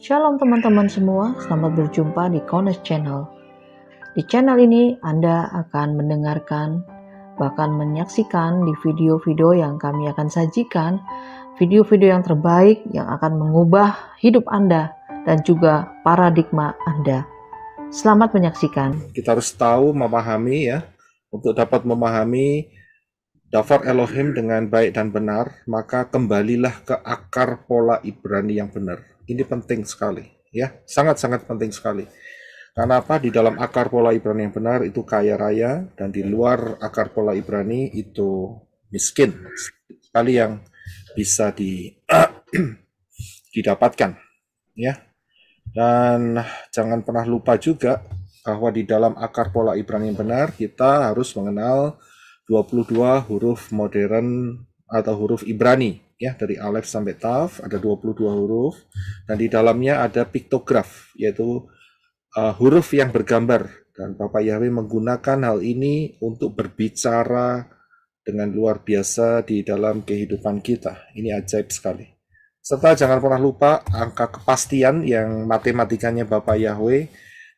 Shalom teman-teman semua, selamat berjumpa di Kones Channel. Di channel ini Anda akan mendengarkan bahkan menyaksikan di video-video yang kami akan sajikan, video-video yang terbaik yang akan mengubah hidup Anda dan juga paradigma Anda. Selamat menyaksikan. Kita harus tahu memahami ya, untuk dapat memahami Dafar Elohim dengan baik dan benar, maka kembalilah ke akar pola Ibrani yang benar ini penting sekali ya sangat-sangat penting sekali karena apa di dalam akar pola Ibrani yang benar itu kaya raya dan di luar akar pola Ibrani itu miskin sekali yang bisa di didapatkan ya dan jangan pernah lupa juga bahwa di dalam akar pola Ibrani yang benar kita harus mengenal 22 huruf modern atau huruf Ibrani ya dari alef sampai taf ada 22 huruf dan di dalamnya ada piktograf yaitu uh, huruf yang bergambar dan Bapak Yahweh menggunakan hal ini untuk berbicara dengan luar biasa di dalam kehidupan kita. Ini ajaib sekali. Serta jangan pernah lupa angka kepastian yang matematikanya Bapak Yahweh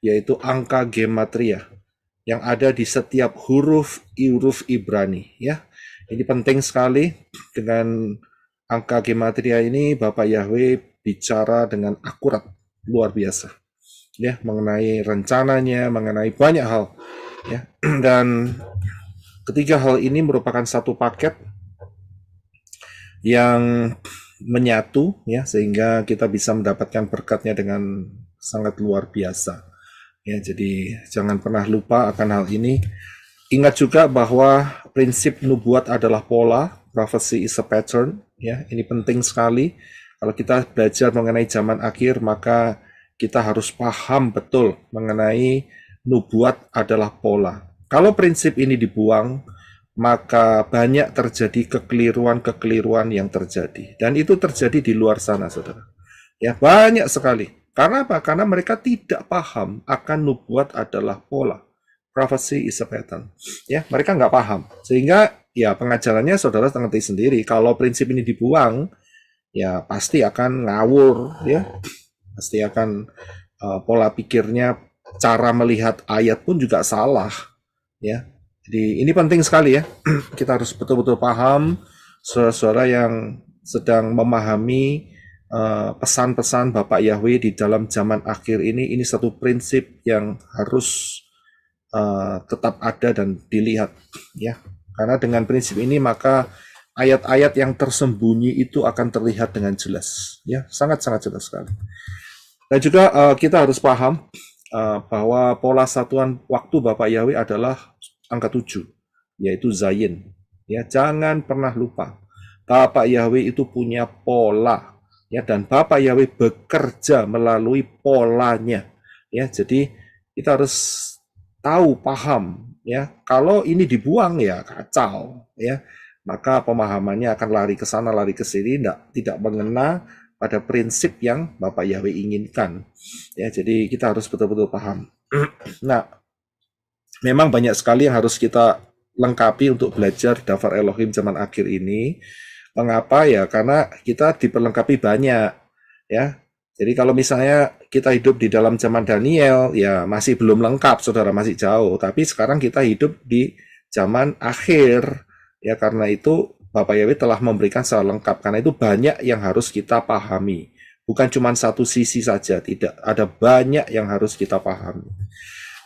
yaitu angka gematria yang ada di setiap huruf huruf Ibrani ya. Ini penting sekali dengan angka gematria ini Bapak Yahweh bicara dengan akurat, luar biasa. Ya, mengenai rencananya, mengenai banyak hal. Ya, dan ketiga hal ini merupakan satu paket yang menyatu ya sehingga kita bisa mendapatkan berkatnya dengan sangat luar biasa. Ya, jadi jangan pernah lupa akan hal ini. Ingat juga bahwa prinsip nubuat adalah pola, prophecy is a pattern, ya ini penting sekali kalau kita belajar mengenai zaman akhir maka kita harus paham betul mengenai nubuat adalah pola kalau prinsip ini dibuang maka banyak terjadi kekeliruan-kekeliruan yang terjadi dan itu terjadi di luar sana saudara ya banyak sekali karena apa karena mereka tidak paham akan nubuat adalah pola prophecy is a pattern ya mereka nggak paham sehingga ya pengajarannya saudara ngerti sendiri. Kalau prinsip ini dibuang, ya pasti akan ngawur, ya pasti akan uh, pola pikirnya, cara melihat ayat pun juga salah, ya. Jadi ini penting sekali ya, kita harus betul-betul paham saudara-saudara yang sedang memahami eh, pesan-pesan uh, Bapak Yahweh di dalam zaman akhir ini. Ini satu prinsip yang harus uh, tetap ada dan dilihat, ya. Karena dengan prinsip ini maka ayat-ayat yang tersembunyi itu akan terlihat dengan jelas, ya sangat-sangat jelas sekali. Dan juga uh, kita harus paham uh, bahwa pola satuan waktu Bapak Yahweh adalah angka tujuh yaitu Zayin. Ya, jangan pernah lupa. Bapak Yahweh itu punya pola ya dan Bapak Yahweh bekerja melalui polanya. Ya, jadi kita harus tahu paham ya kalau ini dibuang ya kacau ya maka pemahamannya akan lari ke sana lari ke sini tidak tidak mengena pada prinsip yang Bapak Yahweh inginkan ya jadi kita harus betul-betul paham nah memang banyak sekali yang harus kita lengkapi untuk belajar dafar Elohim zaman akhir ini mengapa ya karena kita diperlengkapi banyak ya jadi kalau misalnya kita hidup di dalam zaman Daniel, ya masih belum lengkap, saudara masih jauh. Tapi sekarang kita hidup di zaman akhir, ya karena itu Bapak Yahweh telah memberikan secara lengkap. Karena itu banyak yang harus kita pahami. Bukan cuma satu sisi saja, tidak ada banyak yang harus kita pahami.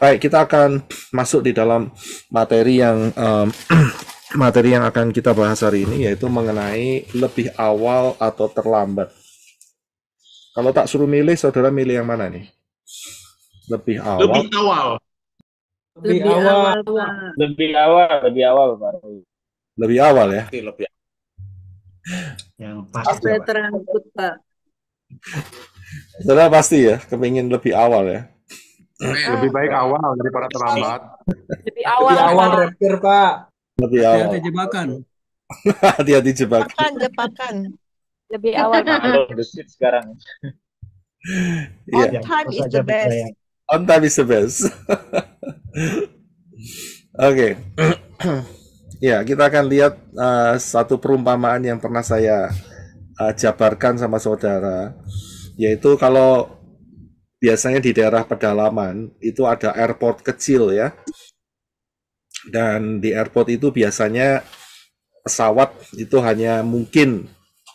Baik, kita akan masuk di dalam materi yang um, materi yang akan kita bahas hari ini yaitu mengenai lebih awal atau terlambat. Kalau tak suruh milih, saudara milih yang mana nih? Lebih awal. Lebih awal. Lebih, lebih awal. Lebih awal, lebih awal, Pak. Lebih awal ya. Lebih Yang pasti. Saya terangkut, Pak. Saudara pasti ya, kepingin lebih awal ya. Lebih baik awal daripada terlambat. Lebih awal. Lebih awal repir, Pak. Lebih awal. Hati-hati jebakan. Hati-hati jebakan. Jebakan, jebakan lebih iya. awal kalau the shit sekarang iya. on yeah. time is the best on time is the best oke ya kita akan lihat uh, satu perumpamaan yang pernah saya uh, jabarkan sama saudara yaitu kalau biasanya di daerah pedalaman itu ada airport kecil ya dan di airport itu biasanya pesawat itu hanya mungkin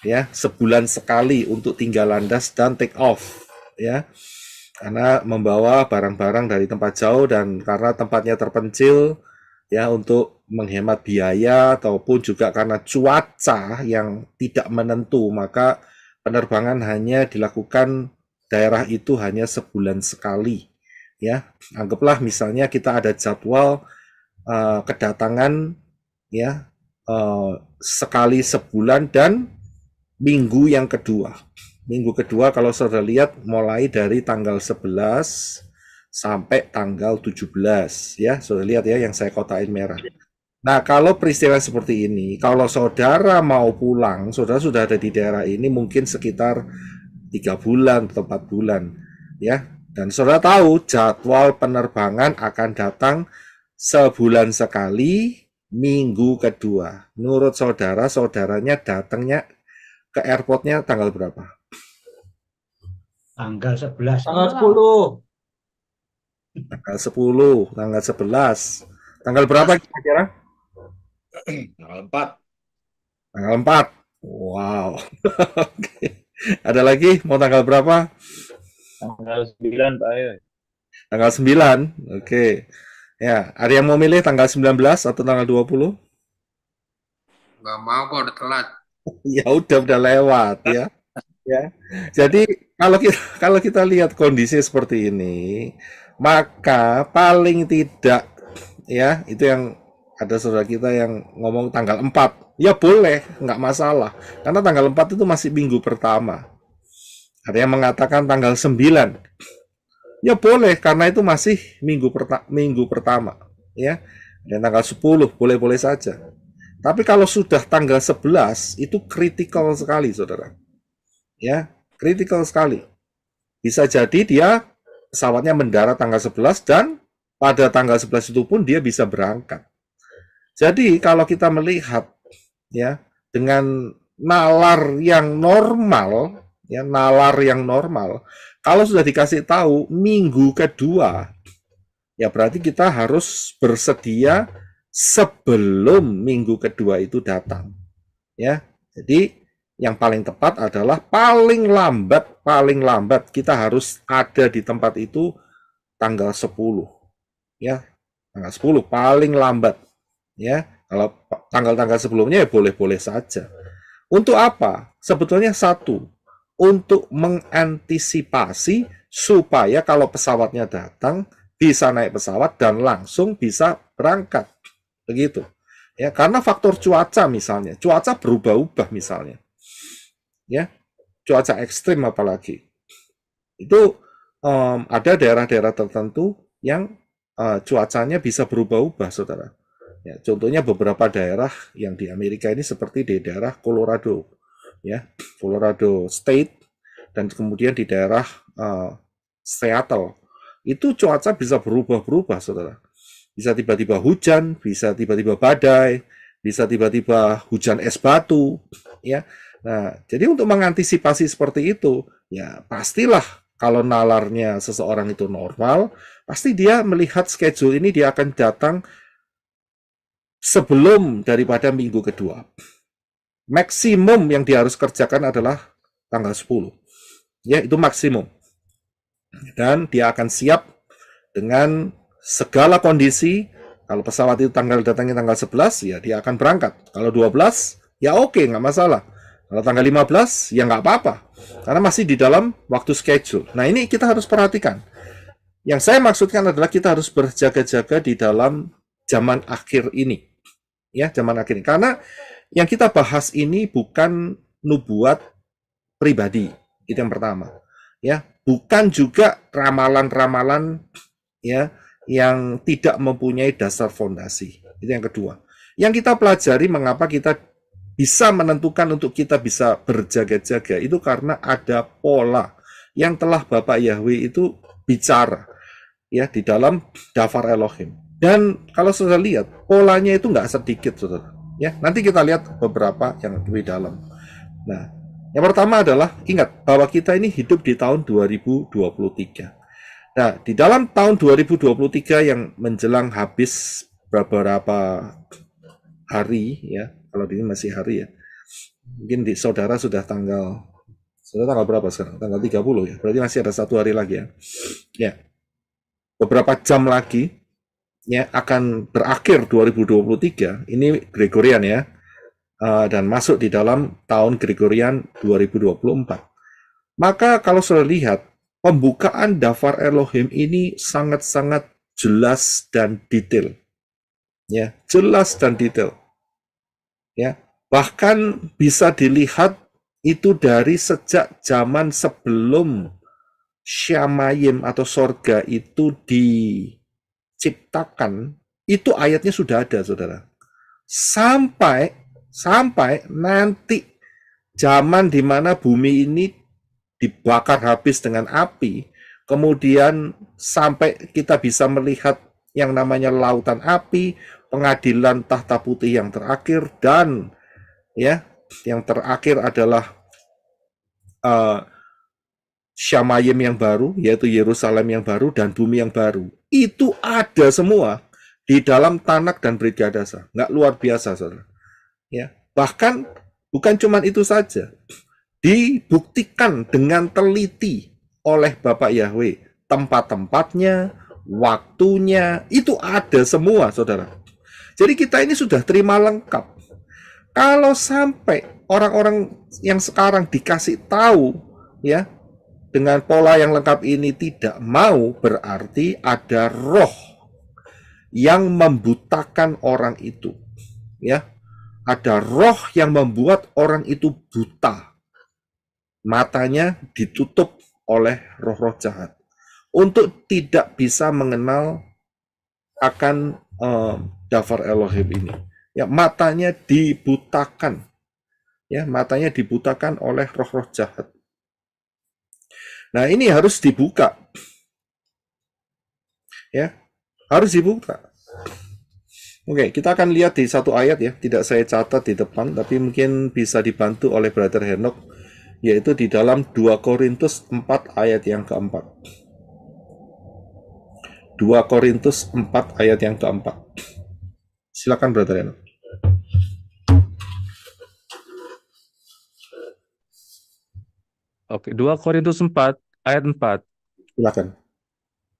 ya sebulan sekali untuk tinggal landas dan take off ya karena membawa barang-barang dari tempat jauh dan karena tempatnya terpencil ya untuk menghemat biaya ataupun juga karena cuaca yang tidak menentu maka penerbangan hanya dilakukan daerah itu hanya sebulan sekali ya anggaplah misalnya kita ada jadwal uh, kedatangan ya uh, sekali sebulan dan minggu yang kedua. Minggu kedua kalau saudara lihat mulai dari tanggal 11 sampai tanggal 17 ya. Saudara lihat ya yang saya kotain merah. Nah, kalau peristiwa seperti ini, kalau saudara mau pulang, saudara sudah ada di daerah ini mungkin sekitar tiga bulan atau empat bulan, ya. Dan saudara tahu jadwal penerbangan akan datang sebulan sekali minggu kedua. Menurut saudara, saudaranya datangnya ke airportnya tanggal berapa? Tanggal 11. Tanggal 10. Tanggal 10, tanggal 11. Tanggal berapa kira-kira? Tanggal 4. Tanggal 4. Wow. okay. Ada lagi mau tanggal berapa? Tanggal 9, Pak Ayo. Tanggal 9. Oke. Okay. Ya, ada yang mau milih tanggal 19 atau tanggal 20? Enggak mau kok udah telat. ya udah udah lewat ya. Ya. Jadi kalau kita kalau kita lihat kondisi seperti ini, maka paling tidak ya itu yang ada saudara kita yang ngomong tanggal 4 ya boleh nggak masalah karena tanggal 4 itu masih minggu pertama ada yang mengatakan tanggal 9 ya boleh karena itu masih minggu perta minggu pertama ya dan tanggal 10 boleh-boleh saja tapi kalau sudah tanggal 11 itu kritikal sekali Saudara. Ya, kritikal sekali. Bisa jadi dia pesawatnya mendarat tanggal 11 dan pada tanggal 11 itu pun dia bisa berangkat. Jadi kalau kita melihat ya dengan nalar yang normal ya nalar yang normal kalau sudah dikasih tahu minggu kedua ya berarti kita harus bersedia sebelum minggu kedua itu datang. Ya. Jadi yang paling tepat adalah paling lambat, paling lambat kita harus ada di tempat itu tanggal 10. Ya, tanggal 10 paling lambat. Ya, kalau tanggal-tanggal sebelumnya ya boleh-boleh saja. Untuk apa? Sebetulnya satu, untuk mengantisipasi supaya kalau pesawatnya datang bisa naik pesawat dan langsung bisa berangkat begitu ya karena faktor cuaca misalnya cuaca berubah-ubah misalnya ya cuaca ekstrim apalagi itu um, ada daerah-daerah tertentu yang uh, cuacanya bisa berubah-ubah saudara ya contohnya beberapa daerah yang di Amerika ini seperti di daerah Colorado ya Colorado State dan kemudian di daerah uh, Seattle itu cuaca bisa berubah-berubah saudara bisa tiba-tiba hujan, bisa tiba-tiba badai, bisa tiba-tiba hujan es batu, ya. Nah, jadi untuk mengantisipasi seperti itu, ya pastilah kalau nalarnya seseorang itu normal, pasti dia melihat schedule ini dia akan datang sebelum daripada minggu kedua. Maksimum yang dia harus kerjakan adalah tanggal 10. Ya, itu maksimum. Dan dia akan siap dengan segala kondisi kalau pesawat itu tanggal datangnya tanggal 11 ya dia akan berangkat kalau 12 ya oke nggak masalah kalau tanggal 15 ya nggak apa-apa karena masih di dalam waktu schedule nah ini kita harus perhatikan yang saya maksudkan adalah kita harus berjaga-jaga di dalam zaman akhir ini ya zaman akhir ini karena yang kita bahas ini bukan nubuat pribadi itu yang pertama ya bukan juga ramalan-ramalan ya yang tidak mempunyai dasar fondasi. Itu yang kedua. Yang kita pelajari mengapa kita bisa menentukan untuk kita bisa berjaga-jaga itu karena ada pola yang telah Bapak Yahweh itu bicara ya di dalam dafar Elohim. Dan kalau sudah lihat polanya itu nggak sedikit saudara. Ya nanti kita lihat beberapa yang lebih dalam. Nah yang pertama adalah ingat bahwa kita ini hidup di tahun 2023. Nah, di dalam tahun 2023 yang menjelang habis beberapa hari ya, kalau ini masih hari ya. Mungkin di saudara sudah tanggal sudah tanggal berapa sekarang? Tanggal 30 ya. Berarti masih ada satu hari lagi ya. Ya. Beberapa jam lagi ya akan berakhir 2023. Ini Gregorian ya. Eh, dan masuk di dalam tahun Gregorian 2024. Maka kalau sudah lihat pembukaan dafar Elohim ini sangat-sangat jelas dan detail. Ya, jelas dan detail. Ya, bahkan bisa dilihat itu dari sejak zaman sebelum Syamayim atau sorga itu diciptakan, itu ayatnya sudah ada, saudara. Sampai sampai nanti zaman di mana bumi ini dibakar habis dengan api, kemudian sampai kita bisa melihat yang namanya lautan api, pengadilan tahta putih yang terakhir dan ya yang terakhir adalah uh, Syamayim yang baru, yaitu Yerusalem yang baru dan bumi yang baru. Itu ada semua di dalam Tanak dan Brigadasa. Nggak luar biasa, saudara. Ya, bahkan bukan cuma itu saja dibuktikan dengan teliti oleh Bapak Yahweh. Tempat-tempatnya, waktunya, itu ada semua, saudara. Jadi kita ini sudah terima lengkap. Kalau sampai orang-orang yang sekarang dikasih tahu, ya, dengan pola yang lengkap ini tidak mau, berarti ada roh yang membutakan orang itu. Ya, ada roh yang membuat orang itu buta matanya ditutup oleh roh-roh jahat untuk tidak bisa mengenal akan uh, eh, Dafar Elohim ini. Ya, matanya dibutakan. Ya, matanya dibutakan oleh roh-roh jahat. Nah, ini harus dibuka. Ya, harus dibuka. Oke, kita akan lihat di satu ayat ya, tidak saya catat di depan, tapi mungkin bisa dibantu oleh Brother Henok yaitu di dalam 2 Korintus 4 ayat yang keempat. 2 Korintus 4 ayat yang keempat. Silakan Brother Eno. Oke, 2 Korintus 4 ayat 4. Silakan.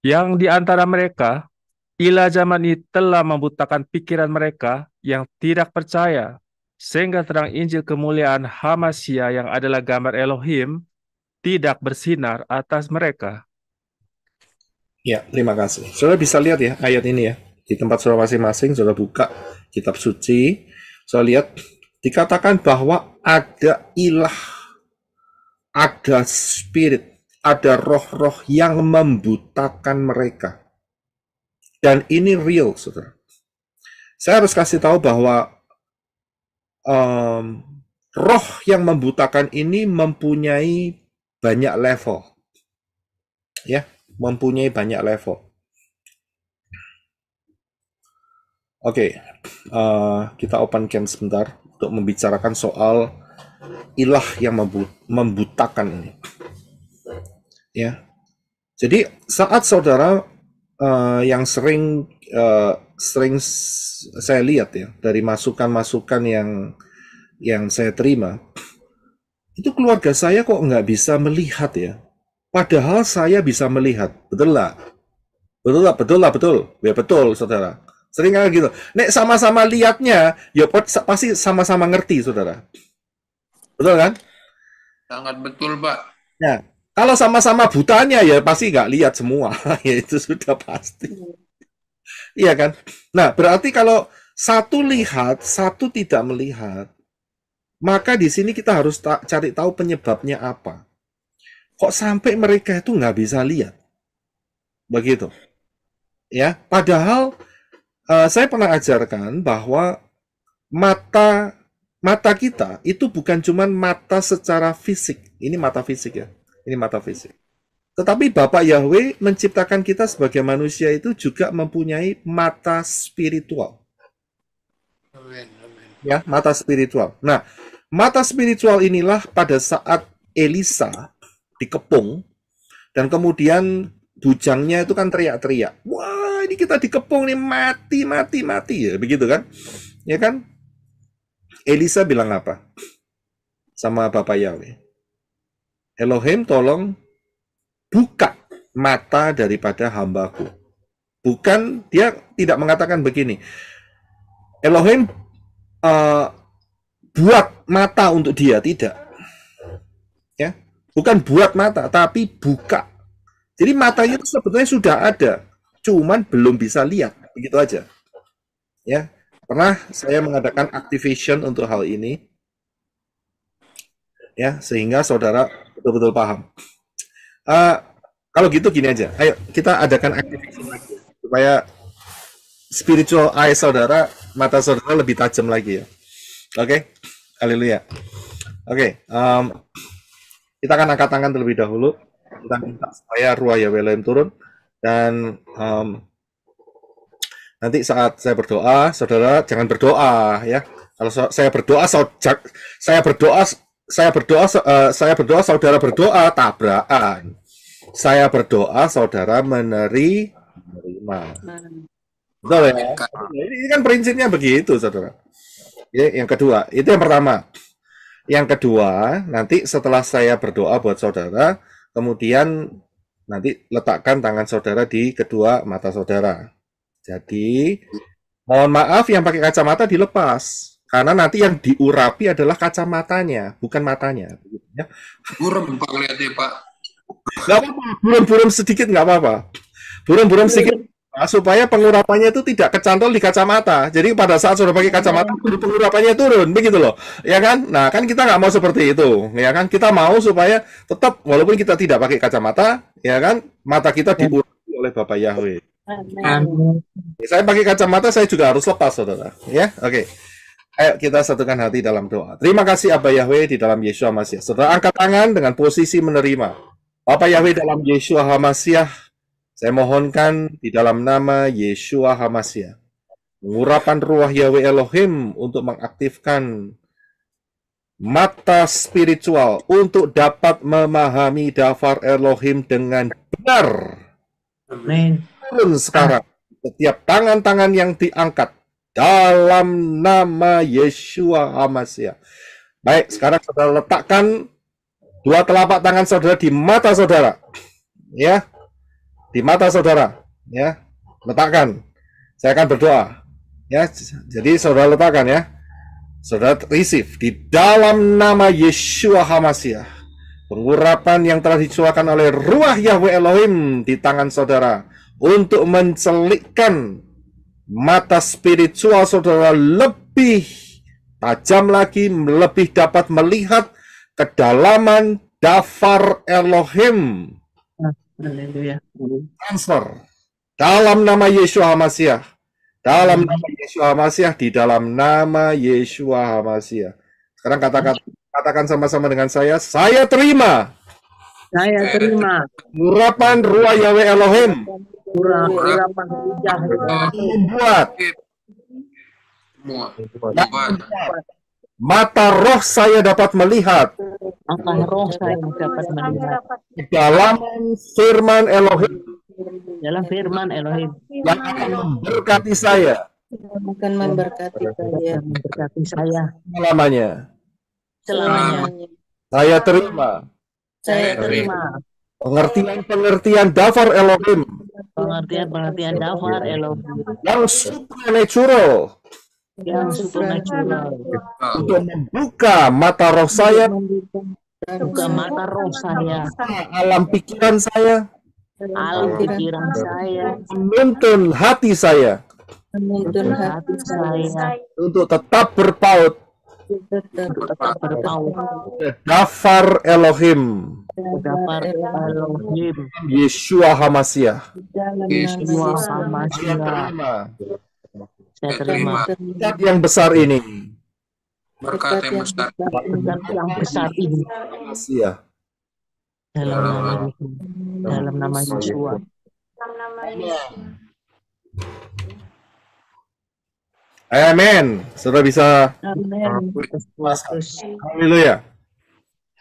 Yang di antara mereka ila zaman ini telah membutakan pikiran mereka yang tidak percaya sehingga terang Injil kemuliaan Hamasya yang adalah gambar Elohim tidak bersinar atas mereka. Ya, terima kasih. Saudara bisa lihat ya ayat ini ya. Di tempat saudara masing-masing, saudara buka kitab suci. Saudara lihat, dikatakan bahwa ada ilah, ada spirit, ada roh-roh yang membutakan mereka. Dan ini real, saudara. Saya harus kasih tahu bahwa um, roh yang membutakan ini mempunyai banyak level. Ya, mempunyai banyak level. Oke, okay, uh, eh, kita open cam sebentar untuk membicarakan soal ilah yang membutakan ini. Ya, jadi saat saudara uh, yang sering uh, sering saya lihat ya dari masukan-masukan yang yang saya terima itu keluarga saya kok nggak bisa melihat ya padahal saya bisa melihat betul lah betul lah betul lah betul ya betul saudara sering kayak gitu nek sama-sama lihatnya ya pasti sama-sama ngerti saudara betul kan sangat betul pak ya kalau sama-sama butanya ya pasti nggak lihat semua ya itu sudah pasti iya. Iya kan? Nah, berarti kalau satu lihat, satu tidak melihat, maka di sini kita harus ta cari tahu penyebabnya apa. Kok sampai mereka itu nggak bisa lihat? Begitu. Ya, padahal uh, saya pernah ajarkan bahwa mata mata kita itu bukan cuman mata secara fisik. Ini mata fisik ya. Ini mata fisik. Tetapi Bapak Yahweh menciptakan kita sebagai manusia itu juga mempunyai mata spiritual. Amen, amen. Ya, mata spiritual. Nah, mata spiritual inilah pada saat Elisa dikepung dan kemudian bujangnya itu kan teriak-teriak. Wah, ini kita dikepung nih mati, mati, mati ya, begitu kan? Ya kan? Elisa bilang apa? Sama Bapak Yahweh. Elohim tolong buka mata daripada hambaku. Bukan dia tidak mengatakan begini. Elohim uh, buat mata untuk dia tidak. Ya. Bukan buat mata tapi buka. Jadi matanya itu sebetulnya sudah ada, cuman belum bisa lihat. Begitu aja. Ya. Pernah saya mengadakan activation untuk hal ini. Ya, sehingga saudara betul-betul paham. Uh, kalau gitu gini aja, ayo kita adakan aktivitas lagi supaya spiritual eye saudara, mata saudara lebih tajam lagi ya. Oke, okay? haleluya. Oke, okay, um, kita akan angkat tangan terlebih dahulu. Kita minta supaya ruah Yahweh turun dan um, nanti saat saya berdoa, saudara jangan berdoa ya. Kalau saya berdoa, saya berdoa saya berdoa eh, saya berdoa saudara berdoa tabrakan. Saya berdoa saudara menerima. Betul ya? Nah, ini kan prinsipnya begitu saudara. Yang kedua, itu yang pertama. Yang kedua, nanti setelah saya berdoa buat saudara, kemudian nanti letakkan tangan saudara di kedua mata saudara. Jadi, mohon maaf yang pakai kacamata dilepas. Karena nanti yang diurapi adalah kacamatanya, bukan matanya. Ya. Burem Pak lihatnya Pak. Gak apa-apa, burem-burem sedikit nggak apa-apa. Burem-burem iya. sedikit Nah, supaya pengurapannya itu tidak kecantol di kacamata. Jadi pada saat sudah pakai kacamata, iya. pengurapannya turun, begitu loh. Ya kan? Nah, kan kita nggak mau seperti itu, ya kan? Kita mau supaya tetap, walaupun kita tidak pakai kacamata, ya kan? Mata kita iya. diurapi oleh Bapak Yahweh. Saya pakai kacamata, saya juga harus lepas, saudara. Ya, oke. Okay. Ayo kita satukan hati dalam doa. Terima kasih Abba Yahweh di dalam Yesus Hamasiah. setelah angkat tangan dengan posisi menerima. Bapak Yahweh dalam Yesus Hamasiah, saya mohonkan di dalam nama Yesus Hamasiah. Urapan ruah Yahweh Elohim untuk mengaktifkan mata spiritual untuk dapat memahami dafar Elohim dengan benar. Amin. Turun sekarang setiap tangan-tangan yang diangkat dalam nama Yeshua HaMasiah. Baik, sekarang saudara letakkan dua telapak tangan saudara di mata saudara. Ya. Di mata saudara, ya. Letakkan. Saya akan berdoa. Ya, jadi saudara letakkan ya. Saudara receive di dalam nama Yeshua HaMasiah. Pengurapan yang telah dicuakan oleh Ruah Yahweh Elohim di tangan saudara untuk mencelikkan mata spiritual saudara lebih tajam lagi, lebih dapat melihat kedalaman dafar Elohim. Transfer. Dalam nama Yesus HaMasiah. Dalam nama Yesus HaMasiah. Di dalam nama Yesus HaMasiah. Sekarang katakan, katakan sama-sama dengan saya. Saya terima. Saya terima. Urapan Ruah Yahweh Elohim kurang urapan lidah ya, membuat mata roh saya dapat melihat mata roh saya dapat melihat dalam firman Elohim dalam firman Elohim yang memberkati saya yang memberkati saya memberkati saya selamanya selamanya saya terima saya terima pengertian-pengertian davar Elohim pengertian pengertian dafar iya, iya. elo yang supernatural yang supernatural untuk membuka mata roh saya buka mata roh saya alam pikiran saya alam pikiran saya menuntun hati saya menuntun hati saya untuk tetap berpaut Gafar Elohim. Gafar Elohim. Yeshua Hamasiah. Yeshua Hamasiah. Saya terima. Berkat yang besar ini. Berkat yang besar. Berkat yang besar ini. Hamasiah. Dalam nama Dalam nama Yeshua. Dalam nama Yeshua. Amin. Saudara bisa Amin. Ah, Haleluya.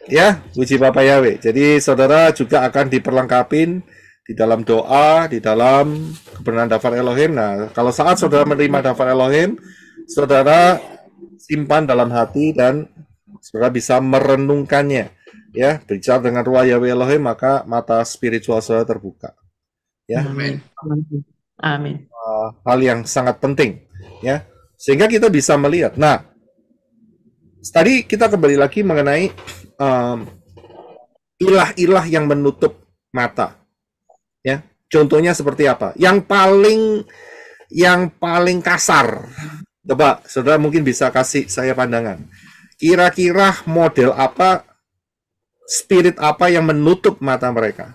Ya, ya puji Bapak Yahweh. Jadi saudara juga akan diperlengkapin di dalam doa, di dalam kebenaran daftar Elohim. Nah, kalau saat saudara menerima daftar Elohim, saudara simpan dalam hati dan saudara bisa merenungkannya. Ya, berbicara dengan ruah Yahweh Elohim, maka mata spiritual saudara terbuka. Ya. Amin. Amin. Uh, hal yang sangat penting. Ya, sehingga kita bisa melihat. Nah, tadi kita kembali lagi mengenai ilah ehm, ilah-ilah yang menutup mata. Ya, contohnya seperti apa? Yang paling yang paling kasar. Coba saudara mungkin bisa kasih saya pandangan. Kira-kira model apa spirit apa yang menutup mata mereka?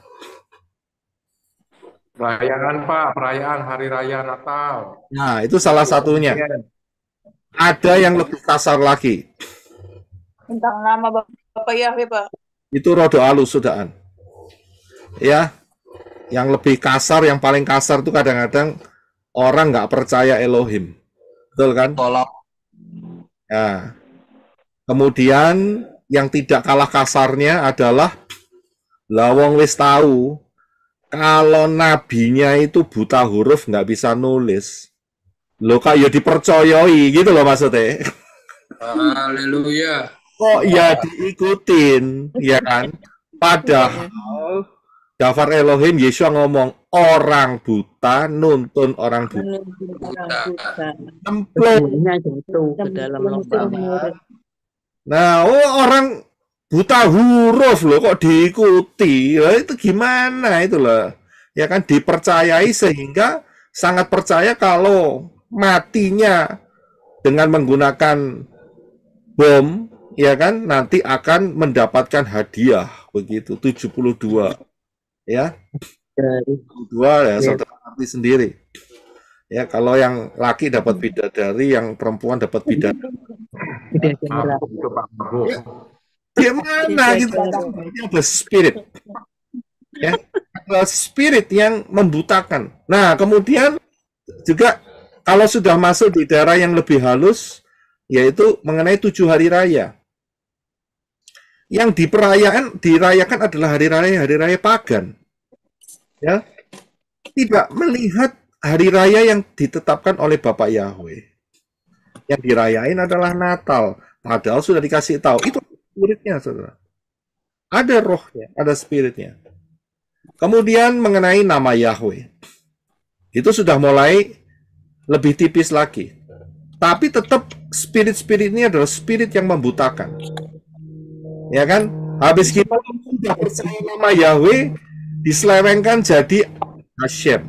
Perayaan Pak, perayaan hari raya Natal. Nah, itu salah satunya. Iya. Ada yang lebih kasar lagi. Tentang nama Bapak Yahwe, Pak. Itu rodo alus sudahan. Ya, yang lebih kasar, yang paling kasar itu kadang-kadang orang nggak percaya Elohim. Betul kan? Tolak. Ya. Kemudian yang tidak kalah kasarnya adalah lawong wis tahu kalau nabinya itu buta huruf nggak bisa nulis lo kak ya dipercoyoi gitu loh maksudnya Haleluya kok ya diikutin ya kan padahal Jafar Elohim Yesus ngomong orang buta nuntun orang buta. buta. Templatenya itu ke dalam Nah, oh, orang buta huruf loh kok diikuti. Loh, itu gimana itu loh. Ya kan dipercayai sehingga sangat percaya kalau matinya dengan menggunakan bom ya kan nanti akan mendapatkan hadiah begitu 72 ya 72 ya iya. satu arti sendiri ya kalau yang laki dapat bidadari yang perempuan dapat bidadari iya, gitu? iya. ya, gimana gitu ya, spirit ya spirit yang membutakan nah kemudian juga kalau sudah masuk di daerah yang lebih halus, yaitu mengenai tujuh hari raya. Yang diperayakan, dirayakan adalah hari raya, hari raya pagan. Ya, tidak melihat hari raya yang ditetapkan oleh Bapak Yahweh. Yang dirayain adalah Natal, padahal sudah dikasih tahu. Itu spiritnya, saudara. Ada rohnya, ada spiritnya. Kemudian mengenai nama Yahweh. Itu sudah mulai lebih tipis lagi. Tapi tetap spirit-spirit ini adalah spirit yang membutakan. Ya kan? Habis kita sudah percaya nama Yahweh, diselewengkan jadi Hashem.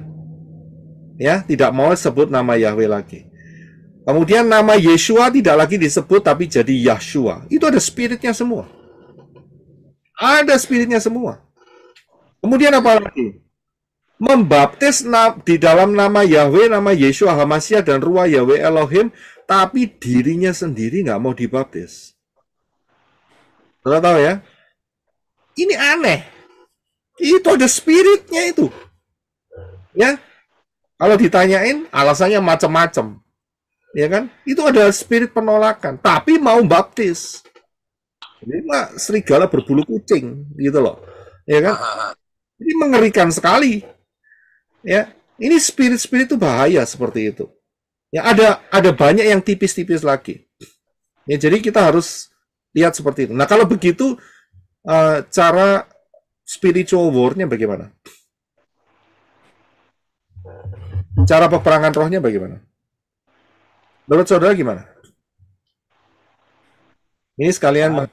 Ya, tidak mau sebut nama Yahweh lagi. Kemudian nama Yeshua tidak lagi disebut tapi jadi Yahshua. Itu ada spiritnya semua. Ada spiritnya semua. Kemudian apa lagi? membaptis di dalam nama Yahweh, nama Yeshua Hamasiah dan Ruah Yahweh Elohim, tapi dirinya sendiri nggak mau dibaptis. Sudah tahu ya? Ini aneh. Itu ada spiritnya itu. Ya, kalau ditanyain alasannya macam-macam. Ya kan? Itu ada spirit penolakan, tapi mau baptis. Ini mah serigala berbulu kucing gitu loh. Ya kan? Ah, ah, ah. Ini mengerikan sekali Ya, ini spirit-spirit itu bahaya seperti itu. Ya ada ada banyak yang tipis-tipis lagi. Ya jadi kita harus lihat seperti itu. Nah kalau begitu uh, cara spiritual warnya bagaimana? Cara peperangan rohnya bagaimana? Menurut saudara gimana? Ini sekalian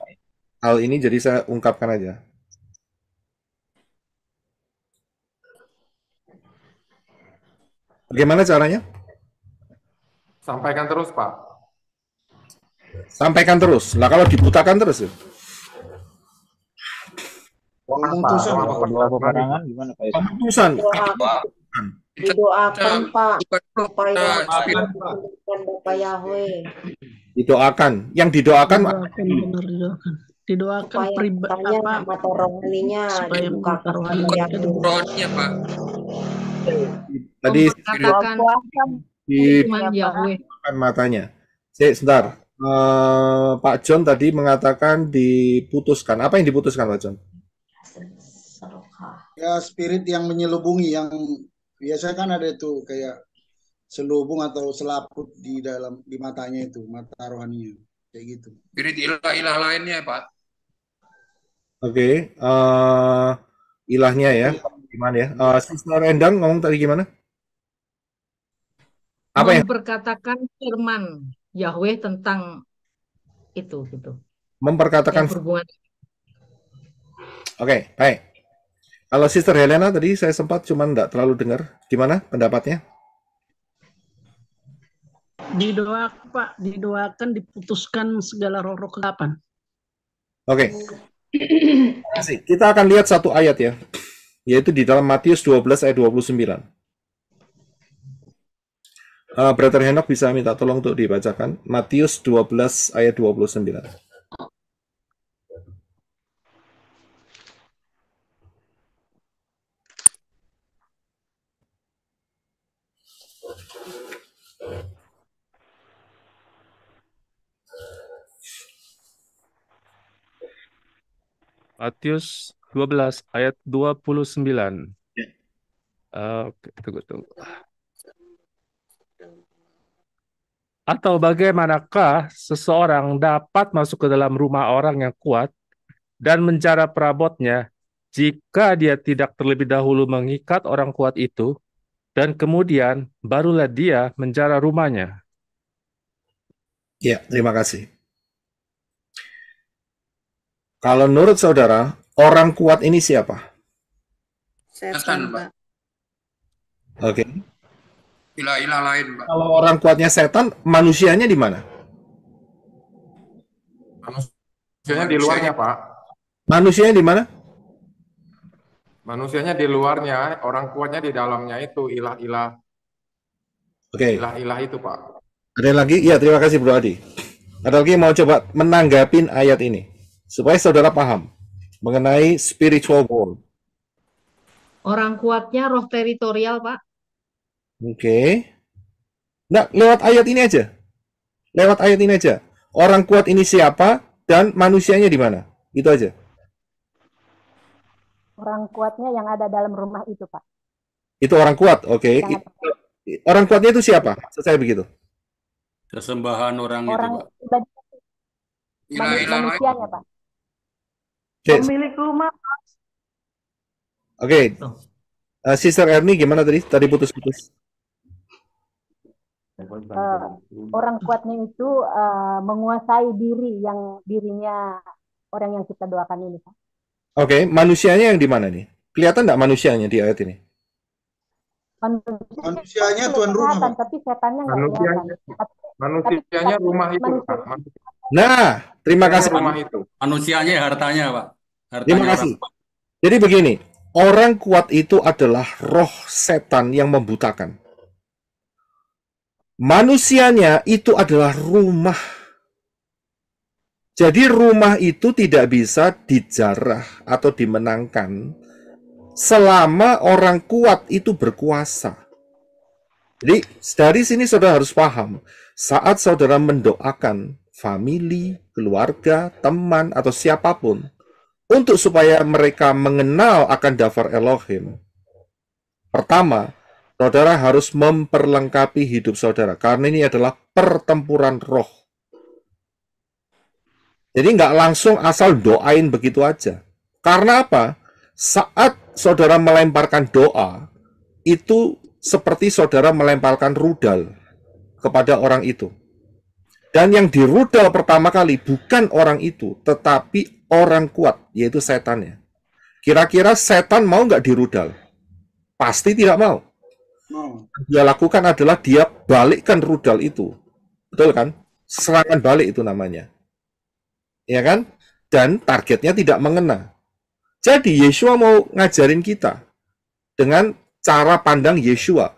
hal ini jadi saya ungkapkan aja. Bagaimana caranya? Sampaikan terus, Pak. Sampaikan terus. Lah kalau dibutakan terus ya. Pemutusan, Pak. Pemutusan, gimana, Pak? Pemutusan. Didoakan, Pak. Bapak Yahweh. Didoakan. Yang didoakan, didoakan benar didoakan. Didoakan pribadi apa? Mata rohaninya, supaya mata rohaninya, Pak. Tadi katakan di bukan ya, matanya. Saya sebentar. Uh, Pak John tadi mengatakan diputuskan. Apa yang diputuskan Pak John? Ya spirit yang menyelubungi yang biasanya kan ada itu kayak selubung atau selaput di dalam di matanya itu mata rohaninya kayak gitu. Spirit ilah-ilah lainnya Pak. Oke, okay. uh, eh, ilahnya ya gimana ya? Uh, Sista Rendang ngomong tadi gimana? Apa ya? Memperkatakan firman Yahweh tentang itu gitu. Memperkatakan Oke, okay, baik. Kalau Sister Helena tadi saya sempat cuman tidak terlalu dengar. Gimana pendapatnya? Didoakan Pak, didoakan diputuskan segala roh-roh kegelapan. Oke. Okay. Kita akan lihat satu ayat ya yaitu di dalam Matius 12 ayat 29. Uh, ah, Brother Henok bisa minta tolong untuk dibacakan Matius 12 ayat 29. Matius 12 ayat 29. Ya. Oke, tunggu, tunggu. Atau bagaimanakah seseorang dapat masuk ke dalam rumah orang yang kuat dan menjara perabotnya jika dia tidak terlebih dahulu mengikat orang kuat itu dan kemudian barulah dia menjara rumahnya? Ya, terima kasih. Kalau menurut saudara, Orang kuat ini siapa? Setan, Pak. Oke. Okay. Ilah-ilah lain, Pak. Kalau orang kuatnya setan, manusianya di mana? Manusianya di luarnya, Pak. Manusianya di mana? Manusianya di luarnya, orang kuatnya di dalamnya itu ilah-ilah. Oke. Okay. Ilah-ilah itu, Pak. Ada lagi? Iya. terima kasih Bro Adi. Ada lagi yang mau coba menanggapin ayat ini supaya saudara paham mengenai spiritual world. Orang kuatnya roh teritorial, Pak. Oke. Okay. Nah, lewat ayat ini aja. Lewat ayat ini aja. Orang kuat ini siapa dan manusianya di mana? Itu aja. Orang kuatnya yang ada dalam rumah itu, Pak. Itu orang kuat, oke. Okay. orang kuatnya itu siapa? Saya begitu. Kesembahan orang, orang itu, Pak. Manusianya, Pak. Okay. Pemilik rumah. Oke. Okay. Uh, eh, Sister Erni gimana tadi? Tadi putus-putus. Uh, orang kuatnya itu uh, menguasai diri yang dirinya orang yang kita doakan ini. Oke, okay. manusianya yang di mana nih? Kelihatan nggak manusianya di ayat ini? Manusianya, tuan rumah. Kan? tapi setannya nggak manusianya, kelihatan. Manusianya tapi, rumah itu. Manusia. Nah, terima kasih. Rumah itu. Manusianya hartanya, Pak. Terima kasih. Orang. Jadi begini, orang kuat itu adalah roh setan yang membutakan. Manusianya itu adalah rumah. Jadi rumah itu tidak bisa dijarah atau dimenangkan selama orang kuat itu berkuasa. Jadi dari sini saudara harus paham, saat saudara mendoakan family, keluarga, teman, atau siapapun, untuk supaya mereka mengenal akan dafar Elohim. Pertama, saudara harus memperlengkapi hidup saudara karena ini adalah pertempuran roh. Jadi nggak langsung asal doain begitu aja. Karena apa? Saat saudara melemparkan doa, itu seperti saudara melemparkan rudal kepada orang itu. Dan yang dirudal pertama kali bukan orang itu, tetapi orang kuat, yaitu setannya. Kira-kira setan mau nggak dirudal? Pasti tidak mau. Yang Dia lakukan adalah dia balikkan rudal itu. Betul kan? Serangan balik itu namanya. Ya kan? Dan targetnya tidak mengena. Jadi Yeshua mau ngajarin kita dengan cara pandang Yeshua,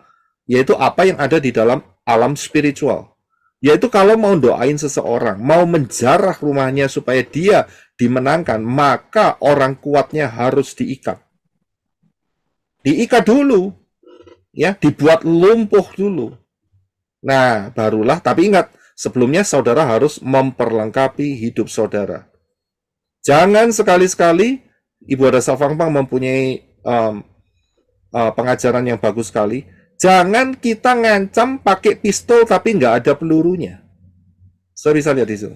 yaitu apa yang ada di dalam alam spiritual yaitu kalau mau doain seseorang, mau menjarah rumahnya supaya dia dimenangkan, maka orang kuatnya harus diikat. Diikat dulu, ya, dibuat lumpuh dulu. Nah, barulah, tapi ingat, sebelumnya saudara harus memperlengkapi hidup saudara. Jangan sekali-sekali Ibu Ada safangpang mempunyai um, uh, pengajaran yang bagus sekali. Jangan kita ngancam pakai pistol tapi nggak ada pelurunya. Sorry, saya lihat di situ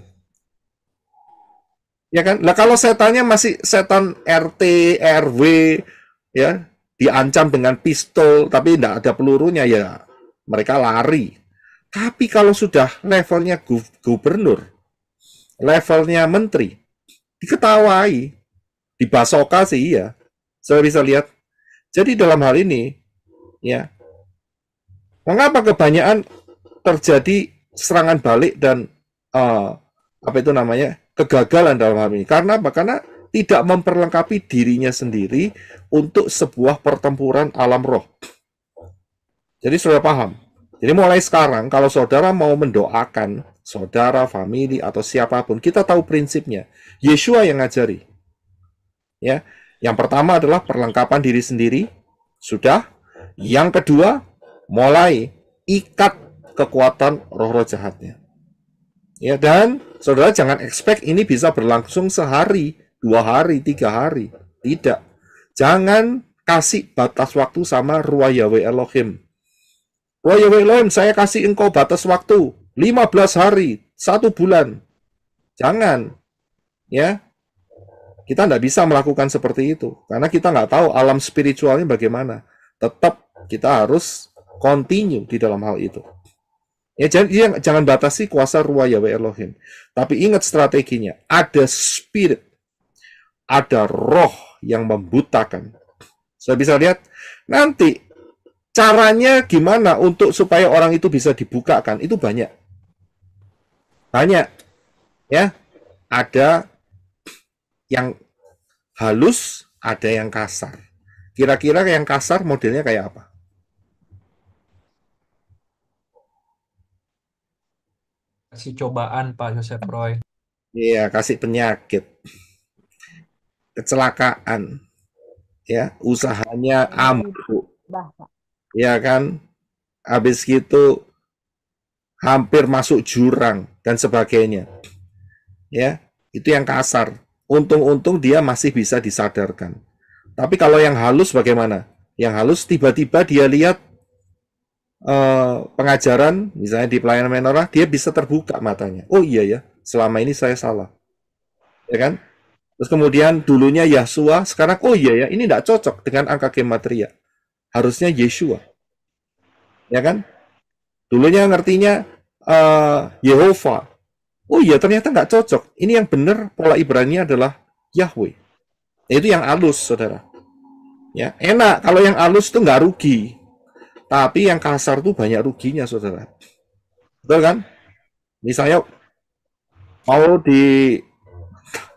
ya kan? Nah kalau setannya masih setan RT, RW, ya diancam dengan pistol, tapi tidak ada pelurunya ya mereka lari. Tapi kalau sudah levelnya gubernur, levelnya menteri, diketawai, dibasoka sih ya. Saya bisa lihat. Jadi dalam hal ini, ya, mengapa kebanyakan terjadi serangan balik dan uh, apa itu namanya kegagalan dalam hal ini. Karena apa? Karena tidak memperlengkapi dirinya sendiri untuk sebuah pertempuran alam roh. Jadi sudah paham. Jadi mulai sekarang kalau saudara mau mendoakan saudara, famili atau siapapun, kita tahu prinsipnya. Yeshua yang ngajari. Ya. Yang pertama adalah perlengkapan diri sendiri. Sudah. Yang kedua, mulai ikat kekuatan roh-roh jahatnya. Ya, dan saudara jangan expect ini bisa berlangsung sehari, dua hari, tiga hari. Tidak. Jangan kasih batas waktu sama Ruah Yahweh Elohim. Ruah Yahweh Elohim, saya kasih engkau batas waktu. 15 hari, satu bulan. Jangan. Ya, kita tidak bisa melakukan seperti itu karena kita nggak tahu alam spiritualnya bagaimana. Tetap kita harus continue di dalam hal itu. Ya, jangan, jangan batasi kuasa ruah Yahweh Elohim. Tapi ingat strateginya. Ada spirit. Ada roh yang membutakan. Saya bisa lihat. Nanti caranya gimana untuk supaya orang itu bisa dibukakan. Itu banyak. Banyak. Ya. Ada yang halus, ada yang kasar. Kira-kira yang kasar modelnya kayak apa? kasih cobaan Pak Joseph Roy. Iya, kasih penyakit. Kecelakaan. Ya, usahanya ampuh. Iya kan? Habis gitu hampir masuk jurang dan sebagainya. Ya, itu yang kasar. Untung-untung dia masih bisa disadarkan. Tapi kalau yang halus bagaimana? Yang halus tiba-tiba dia lihat Eh, pengajaran, misalnya di pelayanan menorah, dia bisa terbuka matanya. Oh iya ya, selama ini saya salah. Ya kan? Terus kemudian dulunya Yahshua, sekarang oh iya ya, ini tidak cocok dengan angka gematria. Harusnya Yeshua. Ya kan? Dulunya ngertinya uh, Yehova. Oh iya, ternyata nggak cocok. Ini yang benar pola Ibrani adalah Yahweh. Itu yang alus, saudara. Ya, enak kalau yang alus itu nggak rugi. Tapi yang kasar tuh banyak ruginya, saudara. Betul kan? Misalnya mau di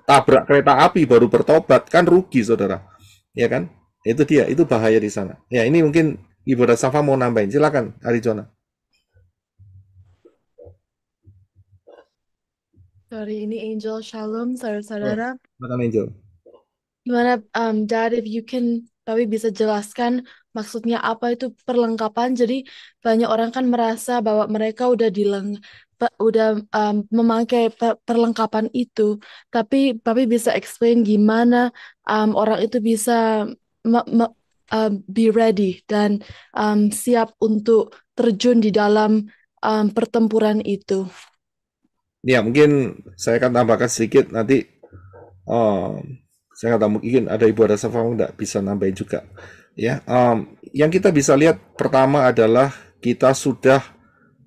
tabrak kereta api baru bertobat, kan rugi, saudara. Ya kan? Itu dia, itu bahaya di sana. Ya, ini mungkin Ibu Safa mau nambahin. Silakan, Arizona. Sorry, ini Angel Shalom, saudara-saudara. oh, Angel. Gimana, um, Dad, if you can, tapi bisa jelaskan maksudnya apa itu perlengkapan. Jadi banyak orang kan merasa bahwa mereka udah dileng udah um, memakai perlengkapan itu, tapi tapi bisa explain gimana um, orang itu bisa uh, be ready dan um, siap untuk terjun di dalam um, pertempuran itu. Ya mungkin saya akan tambahkan sedikit nanti. Um, saya nggak tahu mungkin ada ibu ada Safa nggak bisa nambahin juga. Ya, um, yang kita bisa lihat pertama adalah kita sudah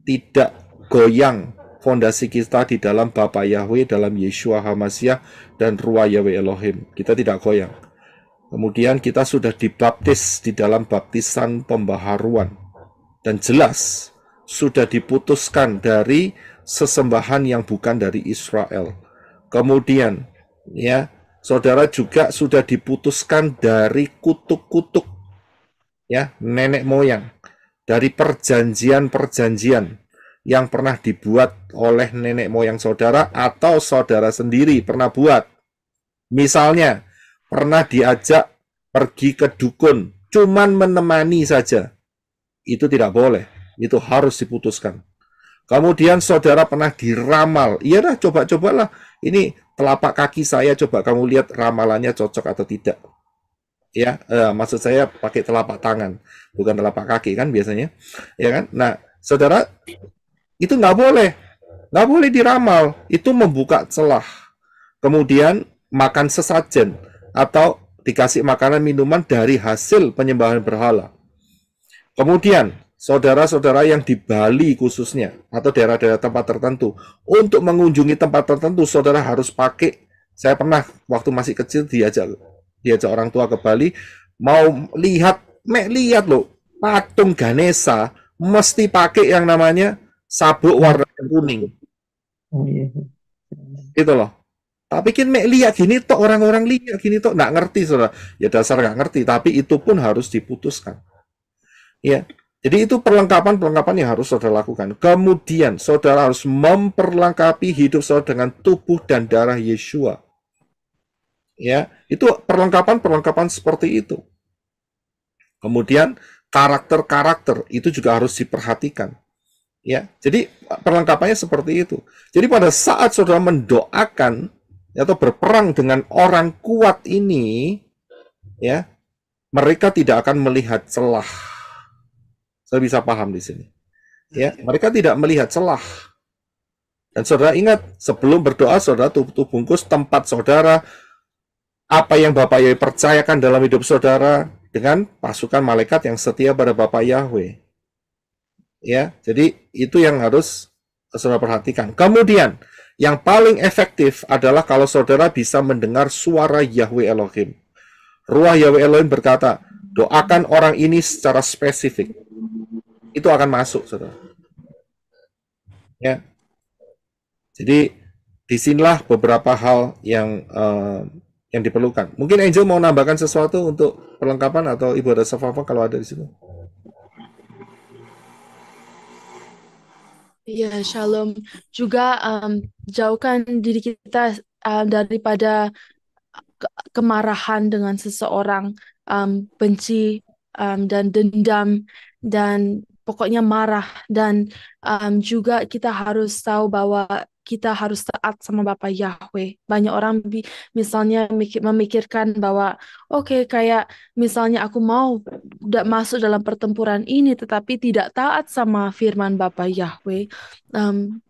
tidak goyang fondasi kita di dalam Bapa Yahweh, dalam Yeshua Hamasyah dan Ruah Yahweh Elohim. Kita tidak goyang. Kemudian kita sudah dibaptis di dalam baptisan pembaharuan. Dan jelas sudah diputuskan dari sesembahan yang bukan dari Israel. Kemudian ya, saudara juga sudah diputuskan dari kutuk-kutuk ya nenek moyang dari perjanjian-perjanjian yang pernah dibuat oleh nenek moyang saudara atau saudara sendiri pernah buat. Misalnya, pernah diajak pergi ke dukun, cuman menemani saja. Itu tidak boleh, itu harus diputuskan. Kemudian saudara pernah diramal, iya dah coba-cobalah, ini telapak kaki saya coba kamu lihat ramalannya cocok atau tidak ya uh, maksud saya pakai telapak tangan bukan telapak kaki kan biasanya ya kan nah saudara itu nggak boleh nggak boleh diramal itu membuka celah kemudian makan sesajen atau dikasih makanan minuman dari hasil penyembahan berhala kemudian saudara-saudara yang di Bali khususnya atau daerah-daerah tempat tertentu untuk mengunjungi tempat tertentu saudara harus pakai saya pernah waktu masih kecil diajak diajak orang tua ke Bali mau lihat mek lihat loh patung Ganesha mesti pakai yang namanya sabuk warna kuning oh, iya. iya. itu loh tapi kan mek lihat gini tok orang-orang lihat gini tok nggak ngerti saudara ya dasar nggak ngerti tapi itu pun harus diputuskan ya jadi itu perlengkapan-perlengkapan yang harus saudara lakukan kemudian saudara harus memperlengkapi hidup saudara dengan tubuh dan darah Yesus ya itu perlengkapan perlengkapan seperti itu kemudian karakter karakter itu juga harus diperhatikan ya jadi perlengkapannya seperti itu jadi pada saat saudara mendoakan atau berperang dengan orang kuat ini ya mereka tidak akan melihat celah saya bisa paham di sini ya mereka tidak melihat celah dan saudara ingat sebelum berdoa saudara tutup bungkus tempat saudara apa yang Bapak Yahweh percayakan dalam hidup saudara dengan pasukan malaikat yang setia pada Bapak Yahweh. Ya, jadi itu yang harus saudara perhatikan. Kemudian, yang paling efektif adalah kalau saudara bisa mendengar suara Yahweh Elohim. Ruah Yahweh Elohim berkata, doakan orang ini secara spesifik. Itu akan masuk, saudara. Ya. Jadi, disinilah beberapa hal yang uh, yang diperlukan. Mungkin Angel mau nambahkan sesuatu untuk perlengkapan atau Ibu ada apa kalau ada di situ? Ya, shalom. Juga um, jauhkan diri kita um, daripada kemarahan dengan seseorang, um, benci um, dan dendam dan pokoknya marah dan um, juga kita harus tahu bahwa kita harus taat sama Bapak Yahweh. Banyak orang bi misalnya memikirkan bahwa oke okay, kayak misalnya aku mau tidak masuk dalam pertempuran ini tetapi tidak taat sama firman Bapak Yahweh. Um,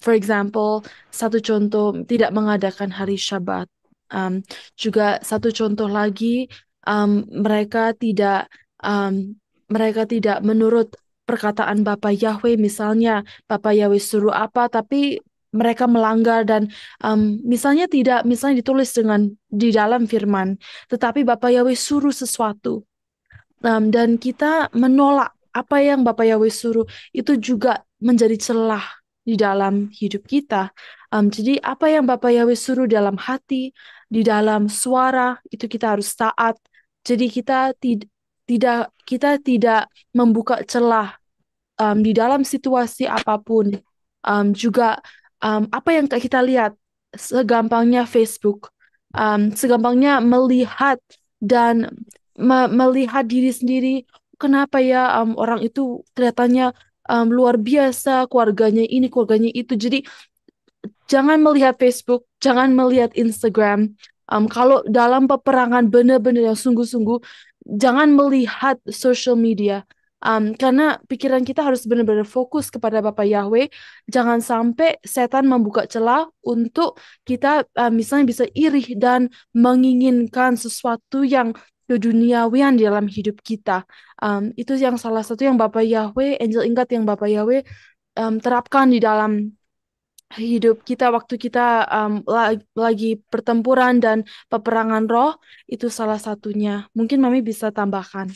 for example, satu contoh tidak mengadakan hari Sabat. Um, mmm, juga satu contoh lagi um, mereka tidak um, mereka tidak menurut perkataan Bapak Yahweh misalnya Bapak Yahweh suruh apa tapi mereka melanggar dan um, misalnya tidak misalnya ditulis dengan di dalam firman tetapi Bapak Yahweh suruh sesuatu um, dan kita menolak apa yang Bapak Yahweh suruh itu juga menjadi celah di dalam hidup kita um, jadi apa yang Bapak Yahweh suruh dalam hati di dalam suara itu kita harus taat jadi kita tid tidak kita tidak membuka celah um, di dalam situasi apapun um, juga um, apa yang kita lihat segampangnya Facebook, um, segampangnya melihat dan me melihat diri sendiri. Kenapa ya um, orang itu kelihatannya um, luar biasa, keluarganya ini, keluarganya itu. Jadi jangan melihat Facebook, jangan melihat Instagram. Um, kalau dalam peperangan benar-benar yang sungguh-sungguh, jangan melihat social media Um, karena pikiran kita harus benar-benar fokus kepada Bapak Yahweh. Jangan sampai setan membuka celah untuk kita um, misalnya bisa iri dan menginginkan sesuatu yang keduniawian di dalam hidup kita. Um, itu yang salah satu yang Bapak Yahweh, Angel ingat yang Bapak Yahweh um, terapkan di dalam hidup kita waktu kita um, lagi pertempuran dan peperangan roh itu salah satunya. Mungkin Mami bisa tambahkan.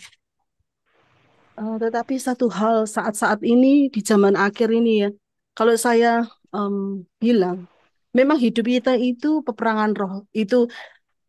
Uh, tetapi satu hal saat-saat ini di zaman akhir ini ya, kalau saya um, bilang, memang hidup kita itu peperangan roh. Itu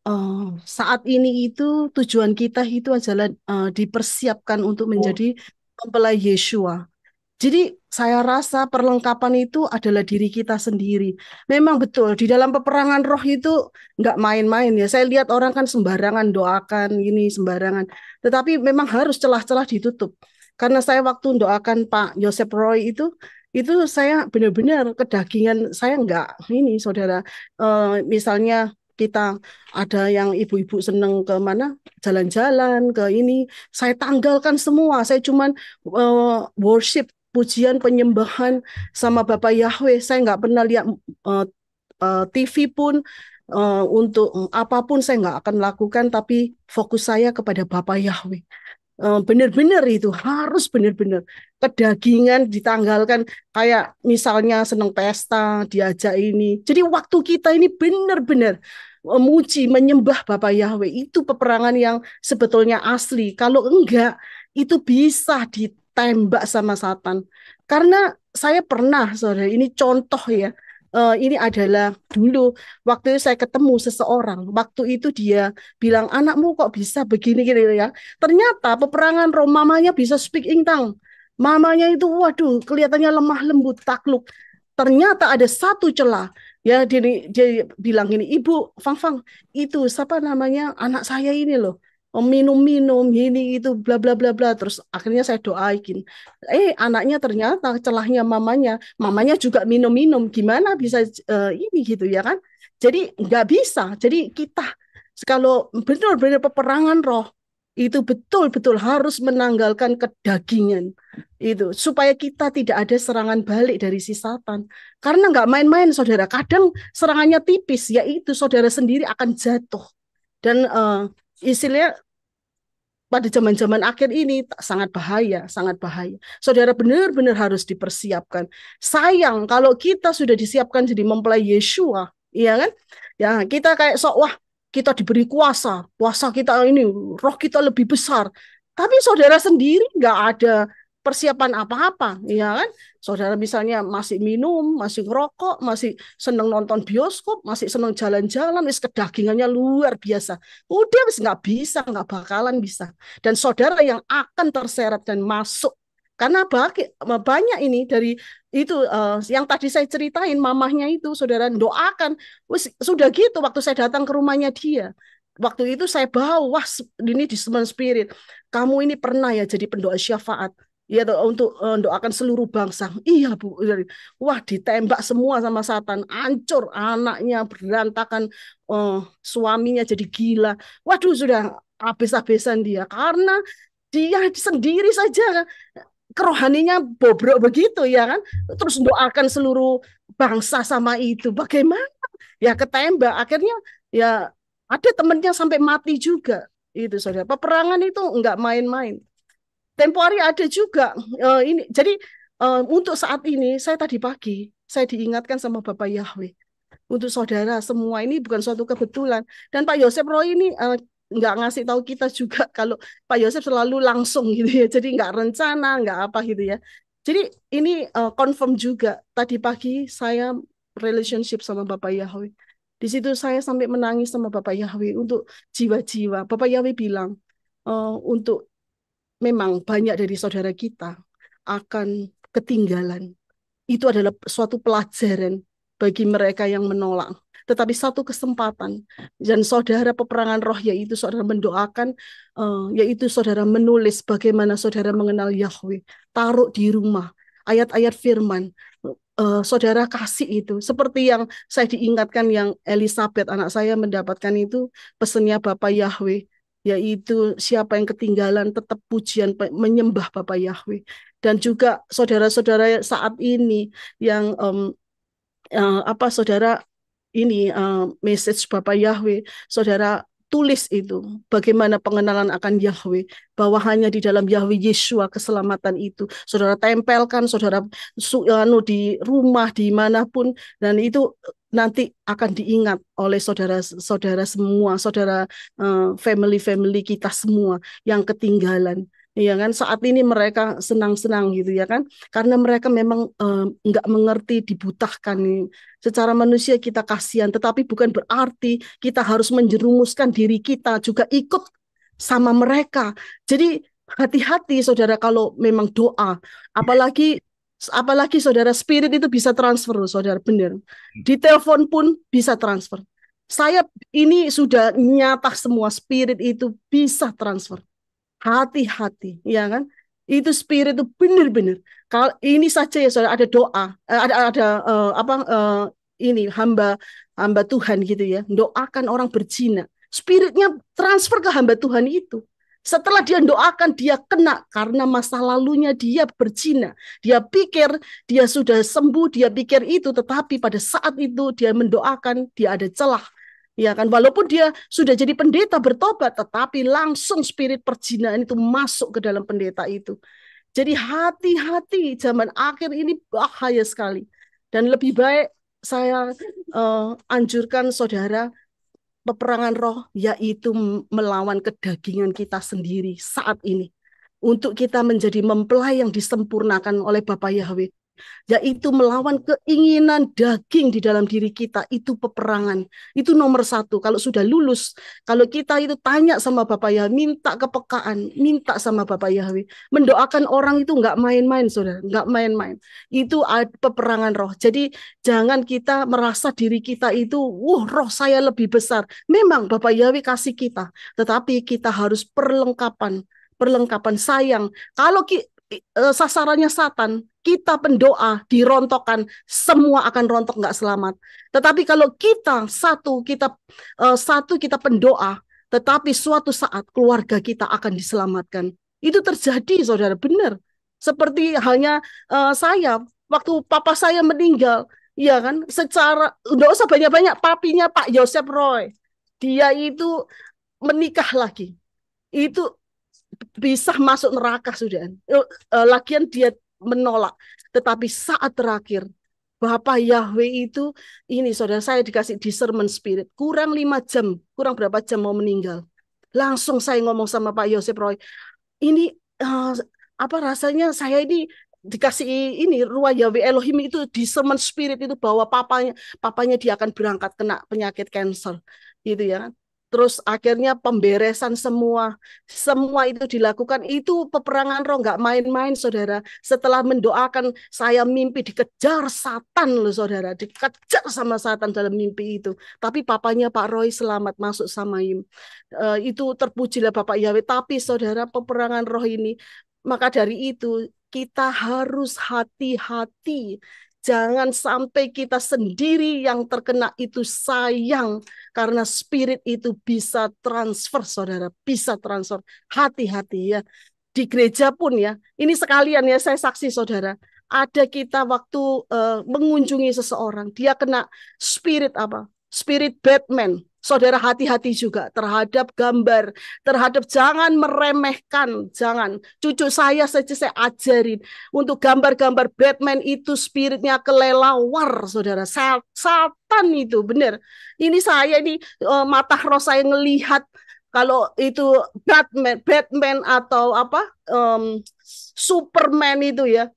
uh, saat ini itu tujuan kita itu adalah uh, dipersiapkan untuk oh. menjadi mempelai Yeshua. Jadi saya rasa perlengkapan itu adalah diri kita sendiri. Memang betul di dalam peperangan roh itu nggak main-main ya. Saya lihat orang kan sembarangan doakan ini sembarangan. Tetapi memang harus celah-celah ditutup. Karena saya waktu doakan Pak Yosep Roy itu itu saya benar-benar kedagingan saya nggak ini saudara e, misalnya kita ada yang ibu-ibu seneng ke mana jalan-jalan ke ini saya tanggalkan semua saya cuman uh, worship pujian penyembahan sama Bapak Yahweh. Saya nggak pernah lihat uh, eh, uh, eh, TV pun uh, untuk apapun saya nggak akan lakukan, tapi fokus saya kepada Bapak Yahweh. bener benar-benar itu harus benar-benar kedagingan ditanggalkan kayak misalnya seneng pesta diajak ini jadi waktu kita ini benar-benar memuji menyembah Bapak Yahweh itu peperangan yang sebetulnya asli kalau enggak itu bisa di ditembak sama satan. Karena saya pernah, saudara, ini contoh ya, uh, ini adalah dulu waktu itu saya ketemu seseorang waktu itu dia bilang anakmu kok bisa begini gini ya ternyata peperangan Rom mamanya bisa speak in mamanya itu waduh kelihatannya lemah lembut takluk ternyata ada satu celah ya dia, dia bilang ini ibu Fang Fang itu siapa namanya anak saya ini loh minum-minum oh, ini itu bla bla bla bla terus akhirnya saya doain eh anaknya ternyata celahnya mamanya mamanya juga minum-minum gimana bisa uh, ini gitu ya kan jadi nggak bisa jadi kita kalau benar-benar peperangan roh itu betul-betul harus menanggalkan kedagingan itu supaya kita tidak ada serangan balik dari si satan karena nggak main-main saudara kadang serangannya tipis yaitu saudara sendiri akan jatuh dan uh, istilahnya pada zaman-zaman akhir ini sangat bahaya, sangat bahaya. Saudara benar-benar harus dipersiapkan. Sayang kalau kita sudah disiapkan jadi mempelai Yeshua, iya kan? Ya, kita kayak sok wah, kita diberi kuasa, kuasa kita ini, roh kita lebih besar. Tapi saudara sendiri nggak ada persiapan apa-apa, ya kan? Saudara misalnya masih minum, masih ngerokok, masih seneng nonton bioskop, masih seneng jalan-jalan, wis kedagingannya luar biasa. Udah wis nggak bisa, nggak bakalan bisa. Dan saudara yang akan terseret dan masuk karena banyak ini dari itu uh, yang tadi saya ceritain mamahnya itu saudara doakan Wis, sudah gitu waktu saya datang ke rumahnya dia waktu itu saya bawa wah ini di Spirit kamu ini pernah ya jadi pendoa syafaat Iya untuk eh, mendoakan seluruh bangsa. Iya Bu. Wah, ditembak semua sama setan, hancur anaknya berantakan, uh, suaminya jadi gila. Waduh, sudah habis-habisan dia karena dia sendiri saja kerohaninya bobrok begitu ya kan. Terus doakan seluruh bangsa sama itu. Bagaimana? Ya ketembak akhirnya ya ada temennya sampai mati juga itu saudara peperangan itu nggak main-main tempo hari ada juga uh, ini. Jadi uh, untuk saat ini saya tadi pagi saya diingatkan sama Bapak Yahweh untuk saudara semua ini bukan suatu kebetulan dan Pak Yosef Roy ini uh, nggak ngasih tahu kita juga kalau Pak Yosef selalu langsung gitu ya jadi nggak rencana nggak apa gitu ya jadi ini uh, confirm juga tadi pagi saya relationship sama Bapak Yahweh di situ saya sampai menangis sama Bapak Yahweh untuk jiwa-jiwa Bapak Yahweh bilang uh, untuk memang banyak dari saudara kita akan ketinggalan. Itu adalah suatu pelajaran bagi mereka yang menolak. Tetapi satu kesempatan dan saudara peperangan roh yaitu saudara mendoakan eh, yaitu saudara menulis bagaimana saudara mengenal Yahweh. Taruh di rumah ayat-ayat firman eh, saudara kasih itu. Seperti yang saya diingatkan yang Elizabeth anak saya mendapatkan itu pesannya Bapak Yahweh yaitu siapa yang ketinggalan tetap pujian menyembah Bapak Yahweh dan juga saudara-saudara saat ini yang um, uh, apa saudara ini uh, message Bapak Yahweh saudara tulis itu bagaimana pengenalan akan Yahweh bahwa hanya di dalam Yahweh Yeshua keselamatan itu saudara tempelkan saudara su, anu, di rumah dimanapun dan itu nanti akan diingat oleh saudara-saudara semua, saudara eh, family-family uh, kita semua yang ketinggalan. Ya kan saat ini mereka senang-senang gitu ya kan karena mereka memang eh, nggak uh, mengerti dibutahkan secara manusia kita kasihan tetapi bukan berarti kita harus menjerumuskan diri kita juga ikut sama mereka jadi hati-hati saudara kalau memang doa apalagi apalagi saudara spirit itu bisa transfer saudara benar hmm. di telepon pun bisa transfer saya ini sudah nyata semua spirit itu bisa transfer hati-hati ya kan itu spirit itu benar-benar kalau ini saja ya saudara ada doa eh, ada ada uh, apa uh, ini hamba hamba Tuhan gitu ya doakan orang berjina spiritnya transfer ke hamba Tuhan itu setelah dia doakan, dia kena karena masa lalunya dia berzina. Dia pikir dia sudah sembuh, dia pikir itu, tetapi pada saat itu dia mendoakan, dia ada celah. Ya kan, walaupun dia sudah jadi pendeta bertobat, tetapi langsung spirit perjinaan itu masuk ke dalam pendeta itu. Jadi hati-hati zaman akhir ini bahaya sekali. Dan lebih baik saya uh, anjurkan saudara peperangan roh yaitu melawan kedagingan kita sendiri saat ini untuk kita menjadi mempelai yang disempurnakan oleh Bapa Yahweh yaitu melawan keinginan daging di dalam diri kita itu peperangan itu nomor satu kalau sudah lulus kalau kita itu tanya sama Bapak Yahweh minta kepekaan minta sama Bapak Yahweh mendoakan orang itu nggak main-main saudara nggak main-main itu peperangan roh jadi jangan kita merasa diri kita itu wah roh saya lebih besar memang Bapak Yahweh kasih kita tetapi kita harus perlengkapan perlengkapan sayang. Kalau kita Eh, sasarannya setan kita pendoa dirontokkan, semua akan rontok nggak selamat. Tetapi kalau kita satu, kita eh, satu kita pendoa, tetapi suatu saat keluarga kita akan diselamatkan. Itu terjadi, saudara, benar. Seperti halnya uh, saya, waktu papa saya meninggal, ya kan, secara nggak usah banyak-banyak papinya Pak Yosep Roy, dia itu menikah lagi. Itu bisa masuk neraka sudah. Eh, lagian dia menolak. Tetapi saat terakhir Bapak Yahweh itu ini saudara saya dikasih discernment spirit kurang lima jam kurang berapa jam mau meninggal langsung saya ngomong sama Pak Yosef Roy ini uh, apa rasanya saya ini dikasih ini ruah Yahweh Elohim itu discernment spirit itu bahwa papanya papanya dia akan berangkat kena penyakit cancer gitu ya kan? terus akhirnya pemberesan semua semua itu dilakukan itu peperangan roh nggak main-main saudara setelah mendoakan saya mimpi dikejar satan loh saudara dikejar sama satan dalam mimpi itu tapi papanya Pak Roy selamat masuk sama Im uh, itu terpujilah Bapak Yahweh tapi saudara peperangan roh ini maka dari itu kita harus hati-hati Jangan sampai kita sendiri yang terkena itu sayang karena spirit itu bisa transfer Saudara, bisa transfer. Hati-hati ya. Di gereja pun ya. Ini sekalian ya saya saksi Saudara. Ada kita waktu uh, mengunjungi seseorang, dia kena spirit apa? Spirit Batman Saudara hati-hati juga terhadap gambar, terhadap jangan meremehkan, jangan. Cucu saya saja saya ajarin untuk gambar-gambar Batman itu spiritnya kelelawar, saudara. Satan itu benar. Ini saya ini uh, mata roh saya ngelihat kalau itu Batman, Batman atau apa um, Superman itu ya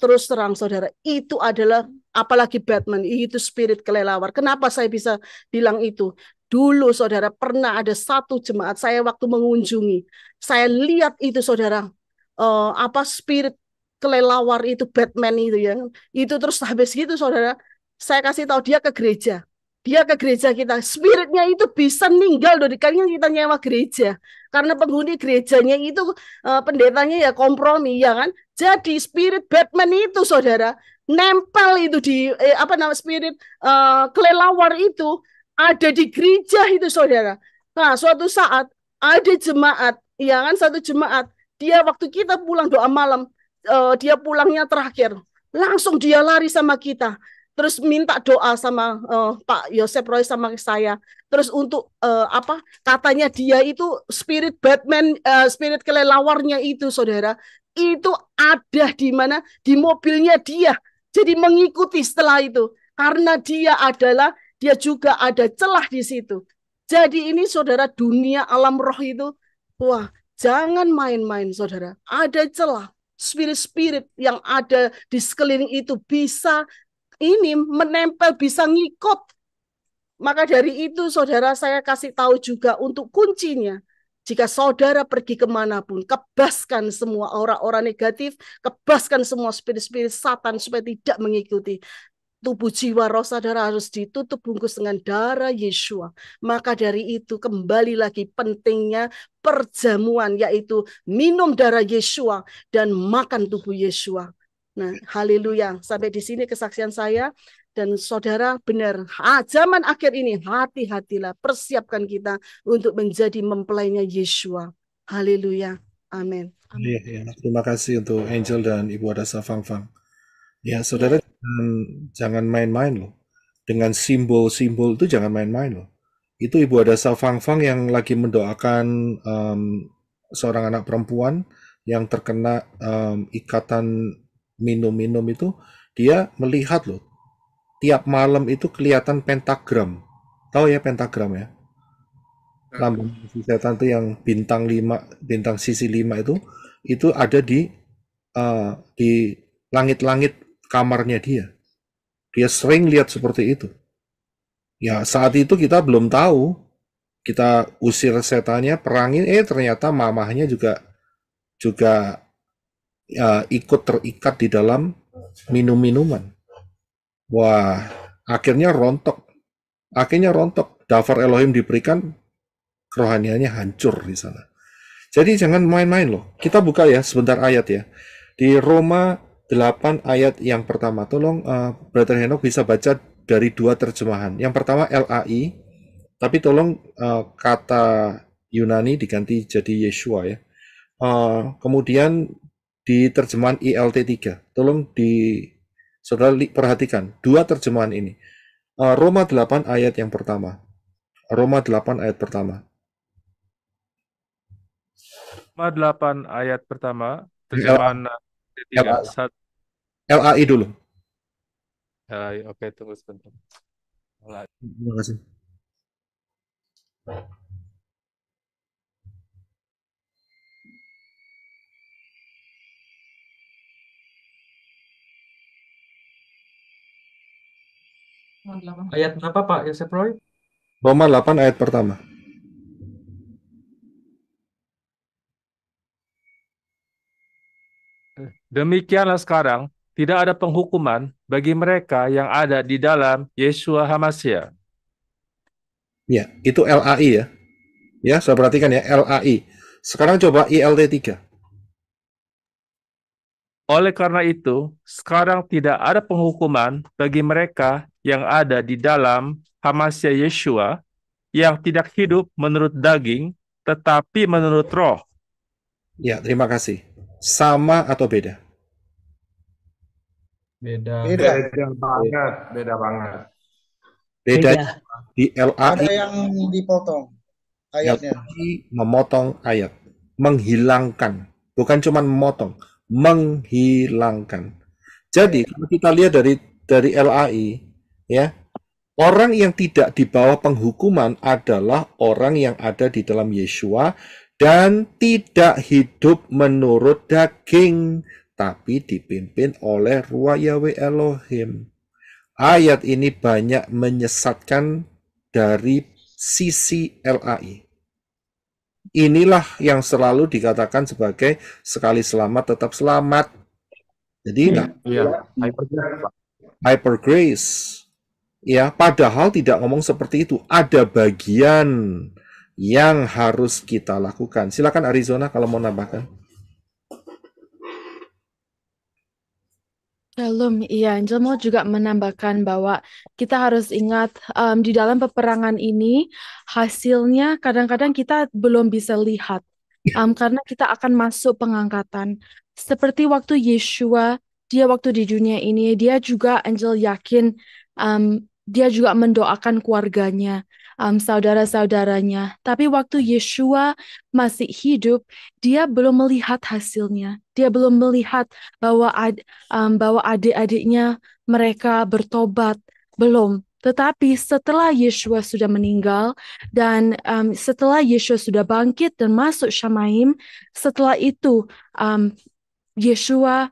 terus terang saudara, itu adalah apalagi Batman, itu spirit kelelawar. Kenapa saya bisa bilang itu? Dulu saudara pernah ada satu jemaat saya waktu mengunjungi. Saya lihat itu saudara, uh, apa spirit kelelawar itu Batman itu ya. Itu terus habis gitu saudara, saya kasih tahu dia ke gereja dia ke gereja kita. Spiritnya itu bisa meninggal dari kalian kita nyewa gereja. Karena penghuni gerejanya itu uh, pendetanya ya kompromi ya kan. Jadi spirit Batman itu saudara nempel itu di eh, apa nama spirit uh, kelelawar itu ada di gereja itu saudara. Nah suatu saat ada jemaat ya kan satu jemaat dia waktu kita pulang doa malam uh, dia pulangnya terakhir langsung dia lari sama kita terus minta doa sama uh, Pak Yosep Roy sama saya terus untuk uh, apa katanya dia itu spirit Batman uh, spirit kelelawarnya itu saudara itu ada di mana di mobilnya dia jadi mengikuti setelah itu karena dia adalah dia juga ada celah di situ jadi ini saudara dunia alam roh itu wah jangan main-main saudara ada celah spirit-spirit yang ada di sekeliling itu bisa ini menempel bisa ngikut. Maka dari itu saudara saya kasih tahu juga untuk kuncinya. Jika saudara pergi kemanapun, kebaskan semua orang-orang negatif, kebaskan semua spirit-spirit satan supaya tidak mengikuti tubuh jiwa roh saudara harus ditutup bungkus dengan darah Yeshua. Maka dari itu kembali lagi pentingnya perjamuan yaitu minum darah Yeshua dan makan tubuh Yeshua. Nah, haleluya. Sampai di sini kesaksian saya dan saudara benar ah, zaman akhir ini hati-hatilah persiapkan kita untuk menjadi mempelainya Yeshua. Haleluya. Amin. Ya, ya. Terima kasih untuk Angel dan Ibu Adasa Fangfang. Ya, saudara ya. jangan main-main loh. Dengan simbol-simbol itu jangan main-main loh. Itu Ibu Adasa Fangfang yang lagi mendoakan um, seorang anak perempuan yang terkena um, ikatan minum-minum itu dia melihat loh tiap malam itu kelihatan pentagram tahu ya pentagram ya nah. lambang setan itu yang bintang 5 bintang sisi lima itu itu ada di uh, di langit-langit kamarnya dia dia sering lihat seperti itu ya saat itu kita belum tahu kita usir setannya perangin eh ternyata mamahnya juga juga uh, ikut terikat di dalam minum-minuman. Wah, akhirnya rontok. Akhirnya rontok. Dafar Elohim diberikan, kerohaniannya hancur di sana. Jadi jangan main-main loh. Kita buka ya sebentar ayat ya. Di Roma 8 ayat yang pertama. Tolong uh, Brother Henok bisa baca dari dua terjemahan. Yang pertama LAI, tapi tolong uh, kata Yunani diganti jadi Yeshua ya. Uh, kemudian di terjemahan ILT 3. Tolong di saudara perhatikan dua terjemahan ini. Eh, Roma 8 ayat yang pertama. Roma 8 ayat pertama. Roma 8 ayat pertama, terjemahan ILT LAI dulu. LAI, oke tunggu sebentar. Terima kasih. Ayat berapa Pak Yosef Roy? Roma 8 ayat pertama. Demikianlah sekarang, tidak ada penghukuman bagi mereka yang ada di dalam Yesua Hamasya. Ya, itu LAI ya. Ya, saya perhatikan ya, LAI. Sekarang coba ILT 3. Oleh karena itu, sekarang tidak ada penghukuman bagi mereka yang ada di dalam Hamasya Yeshua yang tidak hidup menurut daging tetapi menurut roh. Ya, terima kasih. Sama atau beda? Beda. Beda, beda banget, beda banget. Beda, beda. di LAI. Ada yang dipotong ayatnya. Yang memotong ayat, menghilangkan, bukan cuma memotong, menghilangkan. Jadi kalau kita lihat dari dari LAI ya, orang yang tidak di bawah penghukuman adalah orang yang ada di dalam Yeshua dan tidak hidup menurut daging tapi dipimpin oleh Ruah Yahweh Elohim. Ayat ini banyak menyesatkan dari sisi LAI. Inilah yang selalu dikatakan sebagai sekali selamat tetap selamat. Jadi hmm, nah, iya. hyper Hyper grace. Ya, padahal tidak ngomong seperti itu. Ada bagian yang harus kita lakukan. Silakan Arizona kalau mau nambahkan. Belum, iya. Angel mau juga menambahkan bahwa kita harus ingat um, di dalam peperangan ini hasilnya kadang-kadang kita belum bisa lihat um, karena kita akan masuk pengangkatan. Seperti waktu Yeshua, dia waktu di dunia ini, dia juga Angel yakin um, dia juga mendoakan keluarganya um, saudara-saudaranya. Tapi waktu Yeshua masih hidup, dia belum melihat hasilnya. Dia belum melihat bahwa ad, um, bahwa adik-adiknya mereka bertobat. Belum. Tetapi setelah Yeshua sudah meninggal dan um, setelah Yeshua sudah bangkit dan masuk Shamaim, setelah itu um, Yeshua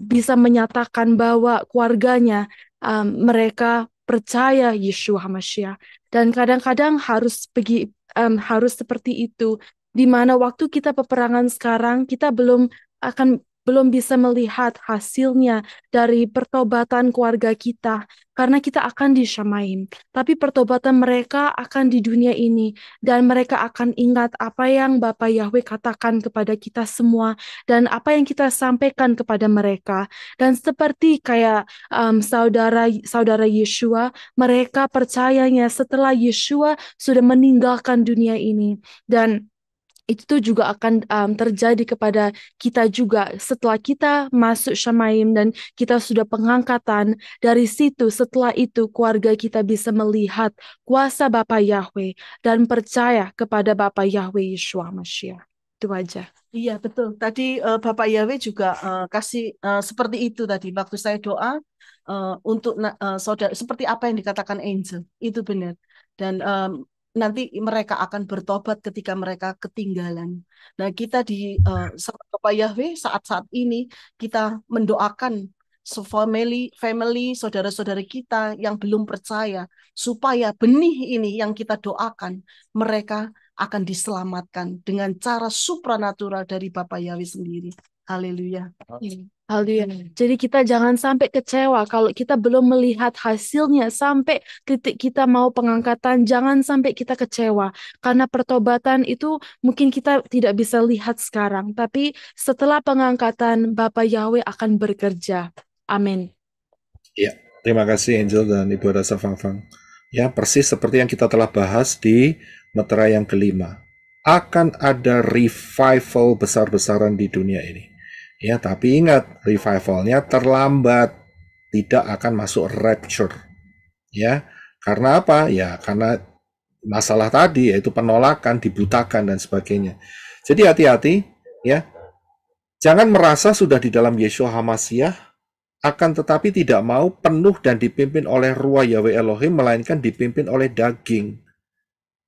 bisa menyatakan bahwa keluarganya um, mereka percaya Yeshua Hamasya dan kadang-kadang harus pergi um, harus seperti itu. Di mana waktu kita peperangan sekarang kita belum akan belum bisa melihat hasilnya dari pertobatan keluarga kita, karena kita akan disamain. Tapi pertobatan mereka akan di dunia ini, dan mereka akan ingat apa yang Bapak Yahweh katakan kepada kita semua, dan apa yang kita sampaikan kepada mereka. Dan seperti kayak um, saudara saudara Yeshua, mereka percayanya setelah Yeshua sudah meninggalkan dunia ini. Dan itu tuh juga akan um, terjadi kepada kita juga setelah kita masuk Shamaim dan kita sudah pengangkatan dari situ setelah itu keluarga kita bisa melihat kuasa Bapa Yahweh dan percaya kepada Bapa Yahweh Yeshua Mashiach itu aja iya betul tadi uh, eh, Bapak Yahweh juga uh, kasih uh, seperti itu tadi waktu saya doa uh, untuk uh, saudara seperti apa yang dikatakan Angel itu benar dan um, nanti mereka akan bertobat ketika mereka ketinggalan. Nah, kita di uh, eh, Bapak Yahweh saat-saat ini kita mendoakan family, family saudara-saudara kita yang belum percaya supaya benih ini yang kita doakan mereka akan diselamatkan dengan cara supranatural dari Bapak Yahweh sendiri. Haleluya. Haleluya. Hmm. Jadi kita jangan sampai kecewa kalau kita belum melihat hasilnya sampai titik kita mau pengangkatan, jangan sampai kita kecewa. Karena pertobatan itu mungkin kita tidak bisa lihat sekarang, tapi setelah pengangkatan Bapak Yahweh akan bekerja. Amin. Ya, terima kasih Angel dan Ibu Rasa Fang-Fang Ya, persis seperti yang kita telah bahas di meterai yang kelima. Akan ada revival besar-besaran di dunia ini Ya, tapi ingat, revivalnya terlambat, tidak akan masuk rapture. Ya, karena apa? Ya, karena masalah tadi yaitu penolakan, dibutakan dan sebagainya. Jadi hati-hati ya. Jangan merasa sudah di dalam Yeshua Hamasiah akan tetapi tidak mau penuh dan dipimpin oleh ruah Yahweh Elohim melainkan dipimpin oleh daging.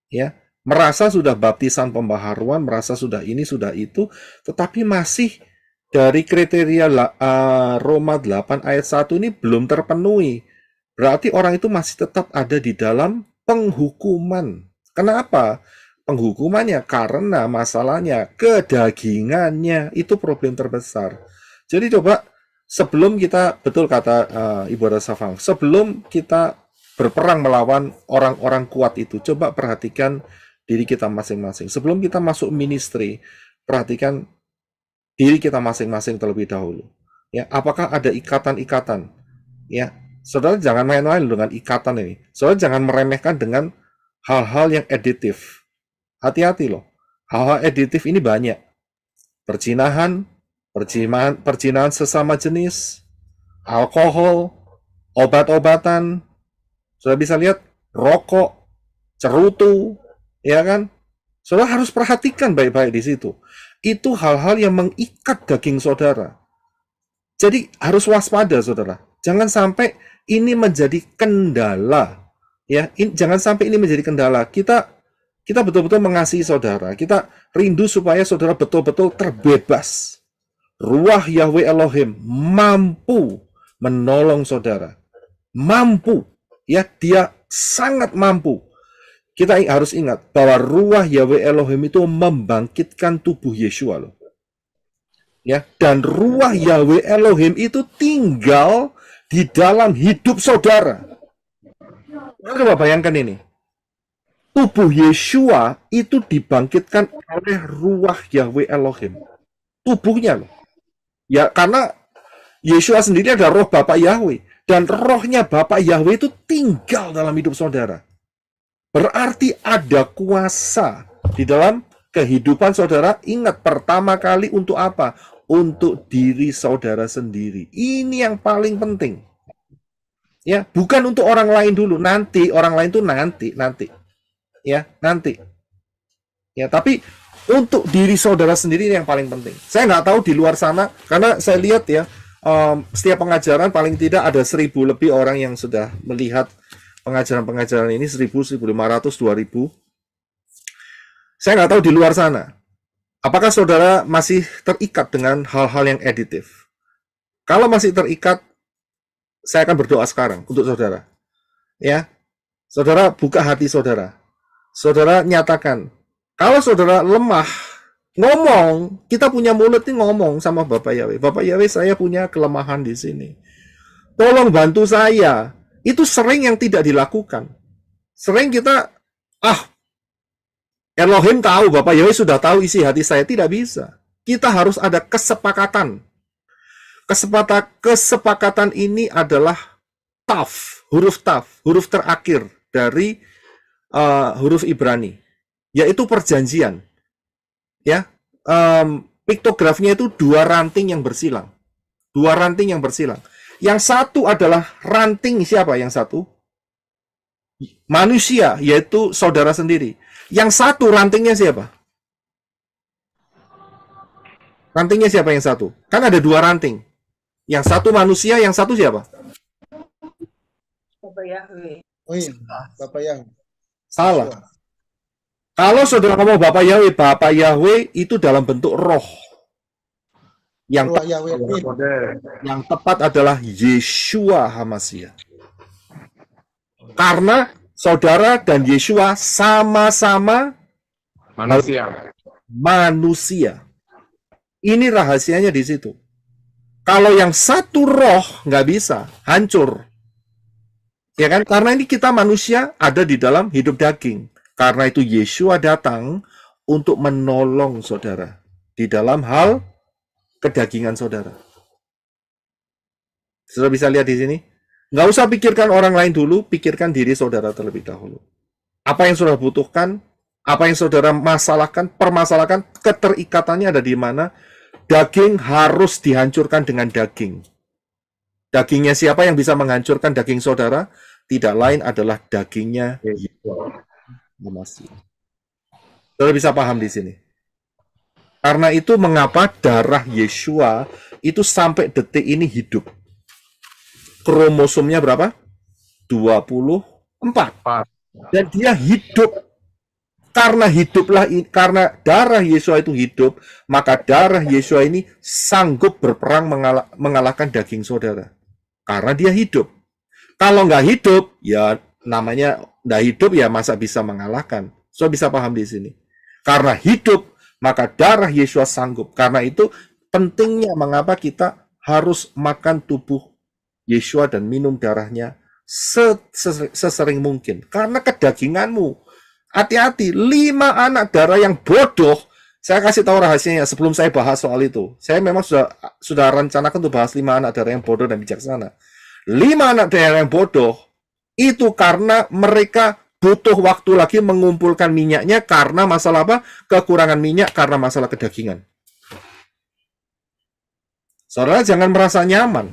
Ya, merasa sudah baptisan pembaharuan, merasa sudah ini, sudah itu, tetapi masih dari kriteria uh, Roma 8 ayat 1 ini belum terpenuhi. Berarti orang itu masih tetap ada di dalam penghukuman. Kenapa? Penghukumannya karena masalahnya kedagingannya itu problem terbesar. Jadi coba sebelum kita betul kata uh, Ibu Safang, sebelum kita berperang melawan orang-orang kuat itu. Coba perhatikan diri kita masing-masing. Sebelum kita masuk ministry, perhatikan diri kita masing-masing terlebih dahulu. Ya, apakah ada ikatan-ikatan? Ya, saudara jangan main-main dengan ikatan ini. Saudara jangan meremehkan dengan hal-hal yang editif. Hati-hati loh. Hal-hal editif ini banyak. Perjinahan, perjinahan, perjinahan sesama jenis, alkohol, obat-obatan. Sudah bisa lihat rokok, cerutu, ya kan? Saudara harus perhatikan baik-baik di situ itu hal-hal yang mengikat daging saudara. Jadi harus waspada saudara. Jangan sampai ini menjadi kendala. Ya, in, jangan sampai ini menjadi kendala. Kita kita betul-betul mengasihi saudara. Kita rindu supaya saudara betul-betul terbebas. Ruah Yahweh Elohim mampu menolong saudara. Mampu. Ya, dia sangat mampu kita harus ingat bahwa ruah Yahweh Elohim itu membangkitkan tubuh Yeshua loh. Ya, dan ruah Yahweh Elohim itu tinggal di dalam hidup saudara. Coba bayangkan ini. Tubuh Yeshua itu dibangkitkan oleh ruah Yahweh Elohim. Tubuhnya loh. Ya, karena Yeshua sendiri adalah roh Bapak Yahweh. Dan rohnya Bapak Yahweh itu tinggal dalam hidup saudara. Berarti ada kuasa di dalam kehidupan saudara. Ingat pertama kali untuk apa? Untuk diri saudara sendiri. Ini yang paling penting. Ya, bukan untuk orang lain dulu. Nanti orang lain tuh nanti, nanti. Ya, nanti. Ya, tapi untuk diri saudara sendiri ini yang paling penting. Saya nggak tahu di luar sana karena saya lihat ya um, setiap pengajaran paling tidak ada seribu lebih orang yang sudah melihat pengajaran-pengajaran ini 1000, 1500, 2000. Saya nggak tahu di luar sana. Apakah saudara masih terikat dengan hal-hal yang editif? Kalau masih terikat, saya akan berdoa sekarang untuk saudara. Ya, saudara buka hati saudara. Saudara nyatakan, kalau saudara lemah, ngomong, kita punya mulut ini ngomong sama Bapak Yahweh. Bapak Yahweh, saya punya kelemahan di sini. Tolong bantu saya itu sering yang tidak dilakukan. Sering kita, ah, Elohim tahu, Bapak Yahweh sudah tahu isi hati saya. Tidak bisa. Kita harus ada kesepakatan. Kesepakatan, kesepakatan ini adalah taf, huruf taf, huruf terakhir dari uh, huruf Ibrani, yaitu perjanjian. Ya, um, piktografnya itu dua ranting yang bersilang, dua ranting yang bersilang. Yang satu adalah ranting siapa yang satu? Manusia, yaitu saudara sendiri. Yang satu rantingnya siapa? Rantingnya siapa yang satu? Kan ada dua ranting. Yang satu manusia, yang satu siapa? Bapak Yahweh. Salah. Kalau saudara ngomong Bapak Yahweh, Bapak Yahweh itu dalam bentuk roh yang tepat, yang tepat adalah Yeshua Hamasia. Karena saudara dan Yeshua sama-sama manusia. Manusia. Ini rahasianya di situ. Kalau yang satu roh nggak bisa, hancur. Ya kan? Karena ini kita manusia ada di dalam hidup daging. Karena itu Yeshua datang untuk menolong saudara di dalam hal kedagingan saudara. Saudara bisa lihat di sini. Nggak usah pikirkan orang lain dulu, pikirkan diri saudara terlebih dahulu. Apa yang saudara butuhkan, apa yang saudara masalahkan, permasalahkan, keterikatannya ada di mana, daging harus dihancurkan dengan daging. Dagingnya siapa yang bisa menghancurkan daging saudara? Tidak lain adalah dagingnya Yesus. Saudara bisa paham di sini. Karena itu mengapa darah Yeshua itu sampai detik ini hidup. Kromosomnya berapa? 24. Dan dia hidup. Karena hiduplah karena darah Yesus itu hidup, maka darah Yesus ini sanggup berperang mengalah, mengalahkan daging saudara. Karena dia hidup. Kalau nggak hidup, ya namanya nggak hidup ya masa bisa mengalahkan. So bisa paham di sini. Karena hidup maka darah Yesus sanggup. Karena itu pentingnya mengapa kita harus makan tubuh Yesus dan minum darahnya sesering mungkin. Karena kedaginganmu. Hati-hati, lima anak darah yang bodoh. Saya kasih tahu rahasianya sebelum saya bahas soal itu. Saya memang sudah sudah rencanakan untuk bahas lima anak darah yang bodoh dan bijaksana. Lima anak darah yang bodoh itu karena mereka butuh waktu lagi mengumpulkan minyaknya karena masalah apa? Kekurangan minyak karena masalah kedagingan. Saudara jangan merasa nyaman.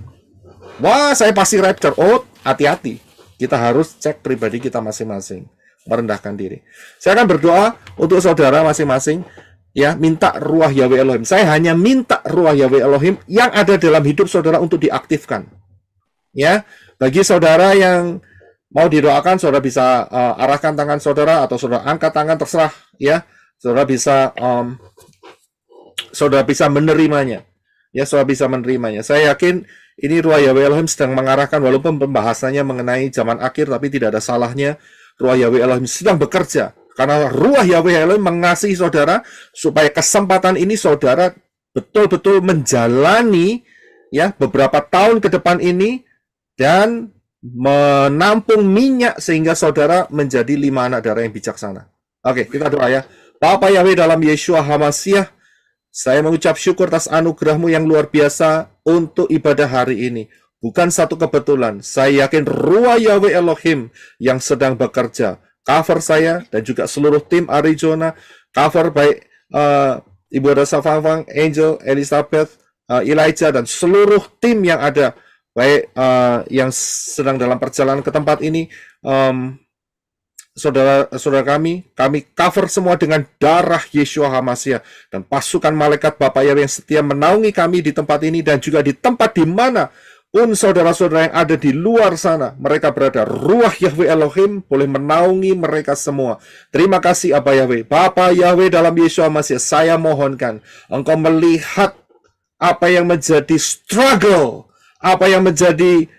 Wah, saya pasti rapture. Oh, hati-hati. Kita harus cek pribadi kita masing-masing. Merendahkan diri. Saya akan berdoa untuk saudara masing-masing. Ya, minta ruah Yahweh Elohim. Saya hanya minta ruah Yahweh Elohim yang ada dalam hidup saudara untuk diaktifkan. Ya, bagi saudara yang Mau didoakan, saudara bisa uh, arahkan tangan saudara atau saudara angkat tangan terserah ya. Saudara bisa um, saudara bisa menerimanya. Ya, saudara bisa menerimanya. Saya yakin ini Ruah Yahweh Elohim sedang mengarahkan walaupun pembahasannya mengenai zaman akhir tapi tidak ada salahnya Ruah Yahweh Elohim sedang bekerja karena Ruah Yahweh Elohim mengasihi saudara supaya kesempatan ini saudara betul-betul menjalani ya beberapa tahun ke depan ini dan menampung minyak sehingga saudara menjadi lima anak darah yang bijaksana. Oke, okay, kita doa ya. Papa Yahweh dalam Yeshua Hamasiah, saya mengucap syukur atas anugerahmu yang luar biasa untuk ibadah hari ini. Bukan satu kebetulan, saya yakin Ruah Yahweh Elohim yang sedang bekerja. Cover saya dan juga seluruh tim Arizona, cover baik uh, Ibu Rasa Fafang, Angel, Elizabeth, uh, Elijah, dan seluruh tim yang ada Baik, uh, yang sedang dalam perjalanan ke tempat ini, um, saudara-saudara kami, kami cover semua dengan darah Yeshua Hamasya dan pasukan malaikat Bapak Yahweh yang setia menaungi kami di tempat ini dan juga di tempat di mana pun saudara-saudara yang ada di luar sana, mereka berada. Ruah Yahweh Elohim boleh menaungi mereka semua. Terima kasih Apa Yahweh. Bapa Yahweh dalam Yesus Hamasya saya mohonkan. Engkau melihat apa yang menjadi struggle apa yang menjadi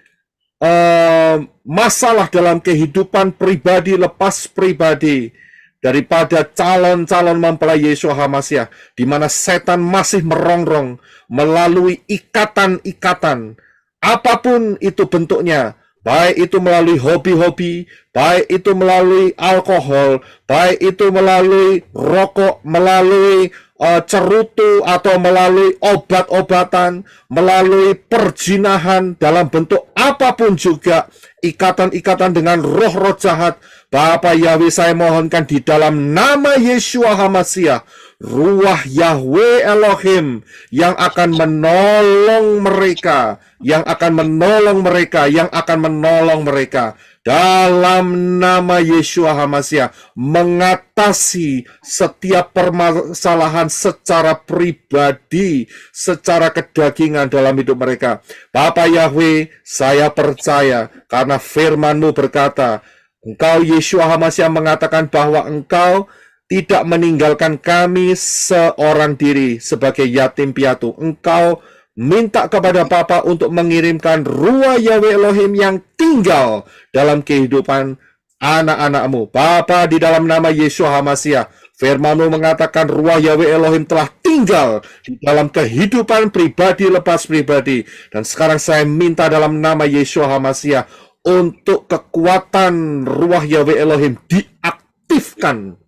uh, masalah dalam kehidupan pribadi lepas pribadi daripada calon-calon mempelai Yesus Hamasiah di mana setan masih merongrong melalui ikatan-ikatan apapun itu bentuknya baik itu melalui hobi-hobi, baik itu melalui alkohol, baik itu melalui rokok, melalui Eh, cerutu atau melalui obat-obatan, melalui perjinahan dalam bentuk apapun juga, ikatan-ikatan dengan roh-roh jahat. Bapak Yahweh saya mohonkan di dalam nama Yeshua Hamasiah, ruah Yahweh Elohim yang akan menolong mereka, yang akan menolong mereka, yang akan menolong mereka dalam nama Yeshua Hamasya mengatasi setiap permasalahan secara pribadi, secara kedagingan dalam hidup mereka. Bapa Yahweh, saya percaya karena FirmanMu berkata, Engkau Yeshua Hamasya mengatakan bahwa Engkau tidak meninggalkan kami seorang diri sebagai yatim piatu. Engkau minta kepada Bapa untuk mengirimkan ruah Yahweh Elohim yang tinggal dalam kehidupan anak-anakmu. Bapa di dalam nama Yesus Hamasiah, firmanmu mengatakan ruah Yahweh Elohim telah tinggal di dalam kehidupan pribadi lepas pribadi. Dan sekarang saya minta dalam nama Yesus Hamasiah untuk kekuatan ruah Yahweh Elohim diaktifkan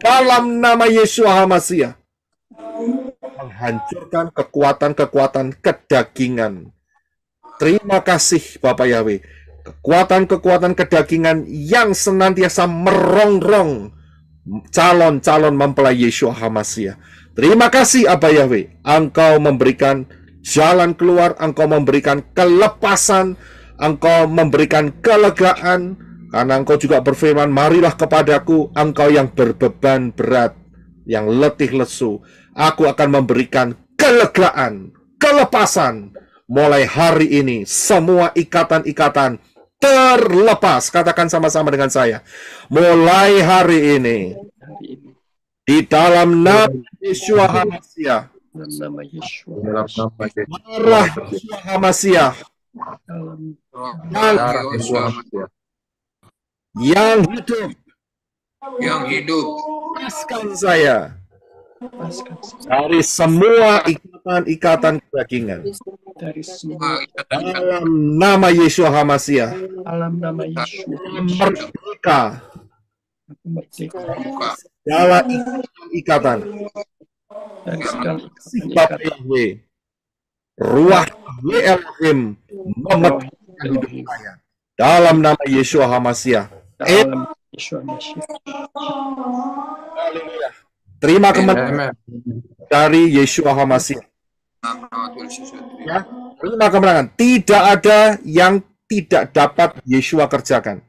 dalam nama Yesus Hamasiah menghancurkan kekuatan-kekuatan kedagingan. Terima kasih Bapak Yahweh. Kekuatan-kekuatan kedagingan yang senantiasa merongrong calon-calon mempelai Yeshua Hamasya. Terima kasih Aba Yahweh. Engkau memberikan jalan keluar, engkau memberikan kelepasan, engkau memberikan kelegaan, karena engkau juga berfirman, marilah kepadaku engkau yang berbeban berat, yang letih lesu, Aku akan memberikan kelegaan, kelepasan. Mulai hari ini, semua ikatan-ikatan terlepas. Katakan sama-sama dengan saya. Mulai hari ini, di dalam nama Yeshua HaMasiah, nama Yeshua HaMasiah, yang hidup, yang hidup, lepaskan saya dari semua ikatan-ikatan kedagingan Dari semua ikatan dalam nama Yesus Hamasiah. Dalam nama Yesus. Merdeka. Merdeka. Dalam ikatan. Dari segala Yahweh. Ruah Elohim memerdekakan hidup saya. Dalam nama Yesus Hamasiah. Dalam Yesus Hamasia Haleluya. Terima kemenangan dari Yeshua HaMasih. Ya, terima kemenangan. Tidak ada yang tidak dapat Yeshua kerjakan.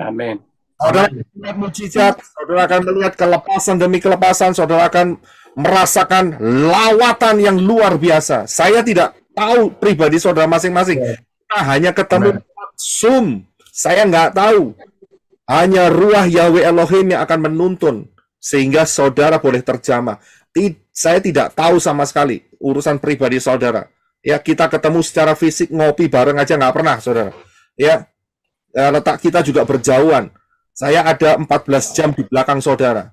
Amin. Saudara akan melihat mujizat, saudara akan melihat kelepasan demi kelepasan, saudara akan merasakan lawatan yang luar biasa. Saya tidak tahu pribadi saudara masing-masing. Ya. Kita hanya ketemu Zoom. Saya nggak tahu. Hanya ruah Yahweh Elohim yang akan menuntun sehingga saudara boleh terjamah. saya tidak tahu sama sekali urusan pribadi saudara. Ya kita ketemu secara fisik ngopi bareng aja nggak pernah saudara. Ya eh, letak kita juga berjauhan. Saya ada 14 jam di belakang saudara.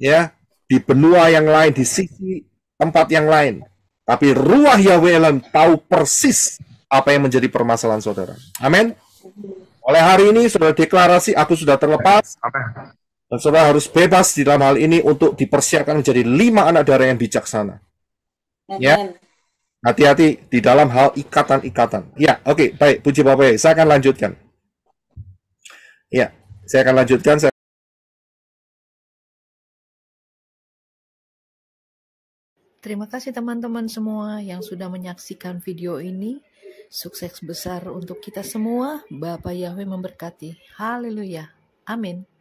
Ya di benua yang lain, di sisi tempat yang lain. Tapi ruah Yahweh Elohim tahu persis apa yang menjadi permasalahan saudara. Amin. Oleh hari ini saudara deklarasi aku sudah terlepas. Amen. Dan saudara harus bebas di dalam hal ini untuk dipersiapkan menjadi lima anak darah yang bijaksana. Amen. Ya. Hati-hati di dalam hal ikatan-ikatan. Ya, oke, okay, baik. Puji Bapak ya. Saya akan lanjutkan. Ya, saya akan lanjutkan. Saya Terima kasih teman-teman semua yang sudah menyaksikan video ini. Sukses besar untuk kita semua. Bapak Yahweh memberkati. Haleluya. Amin.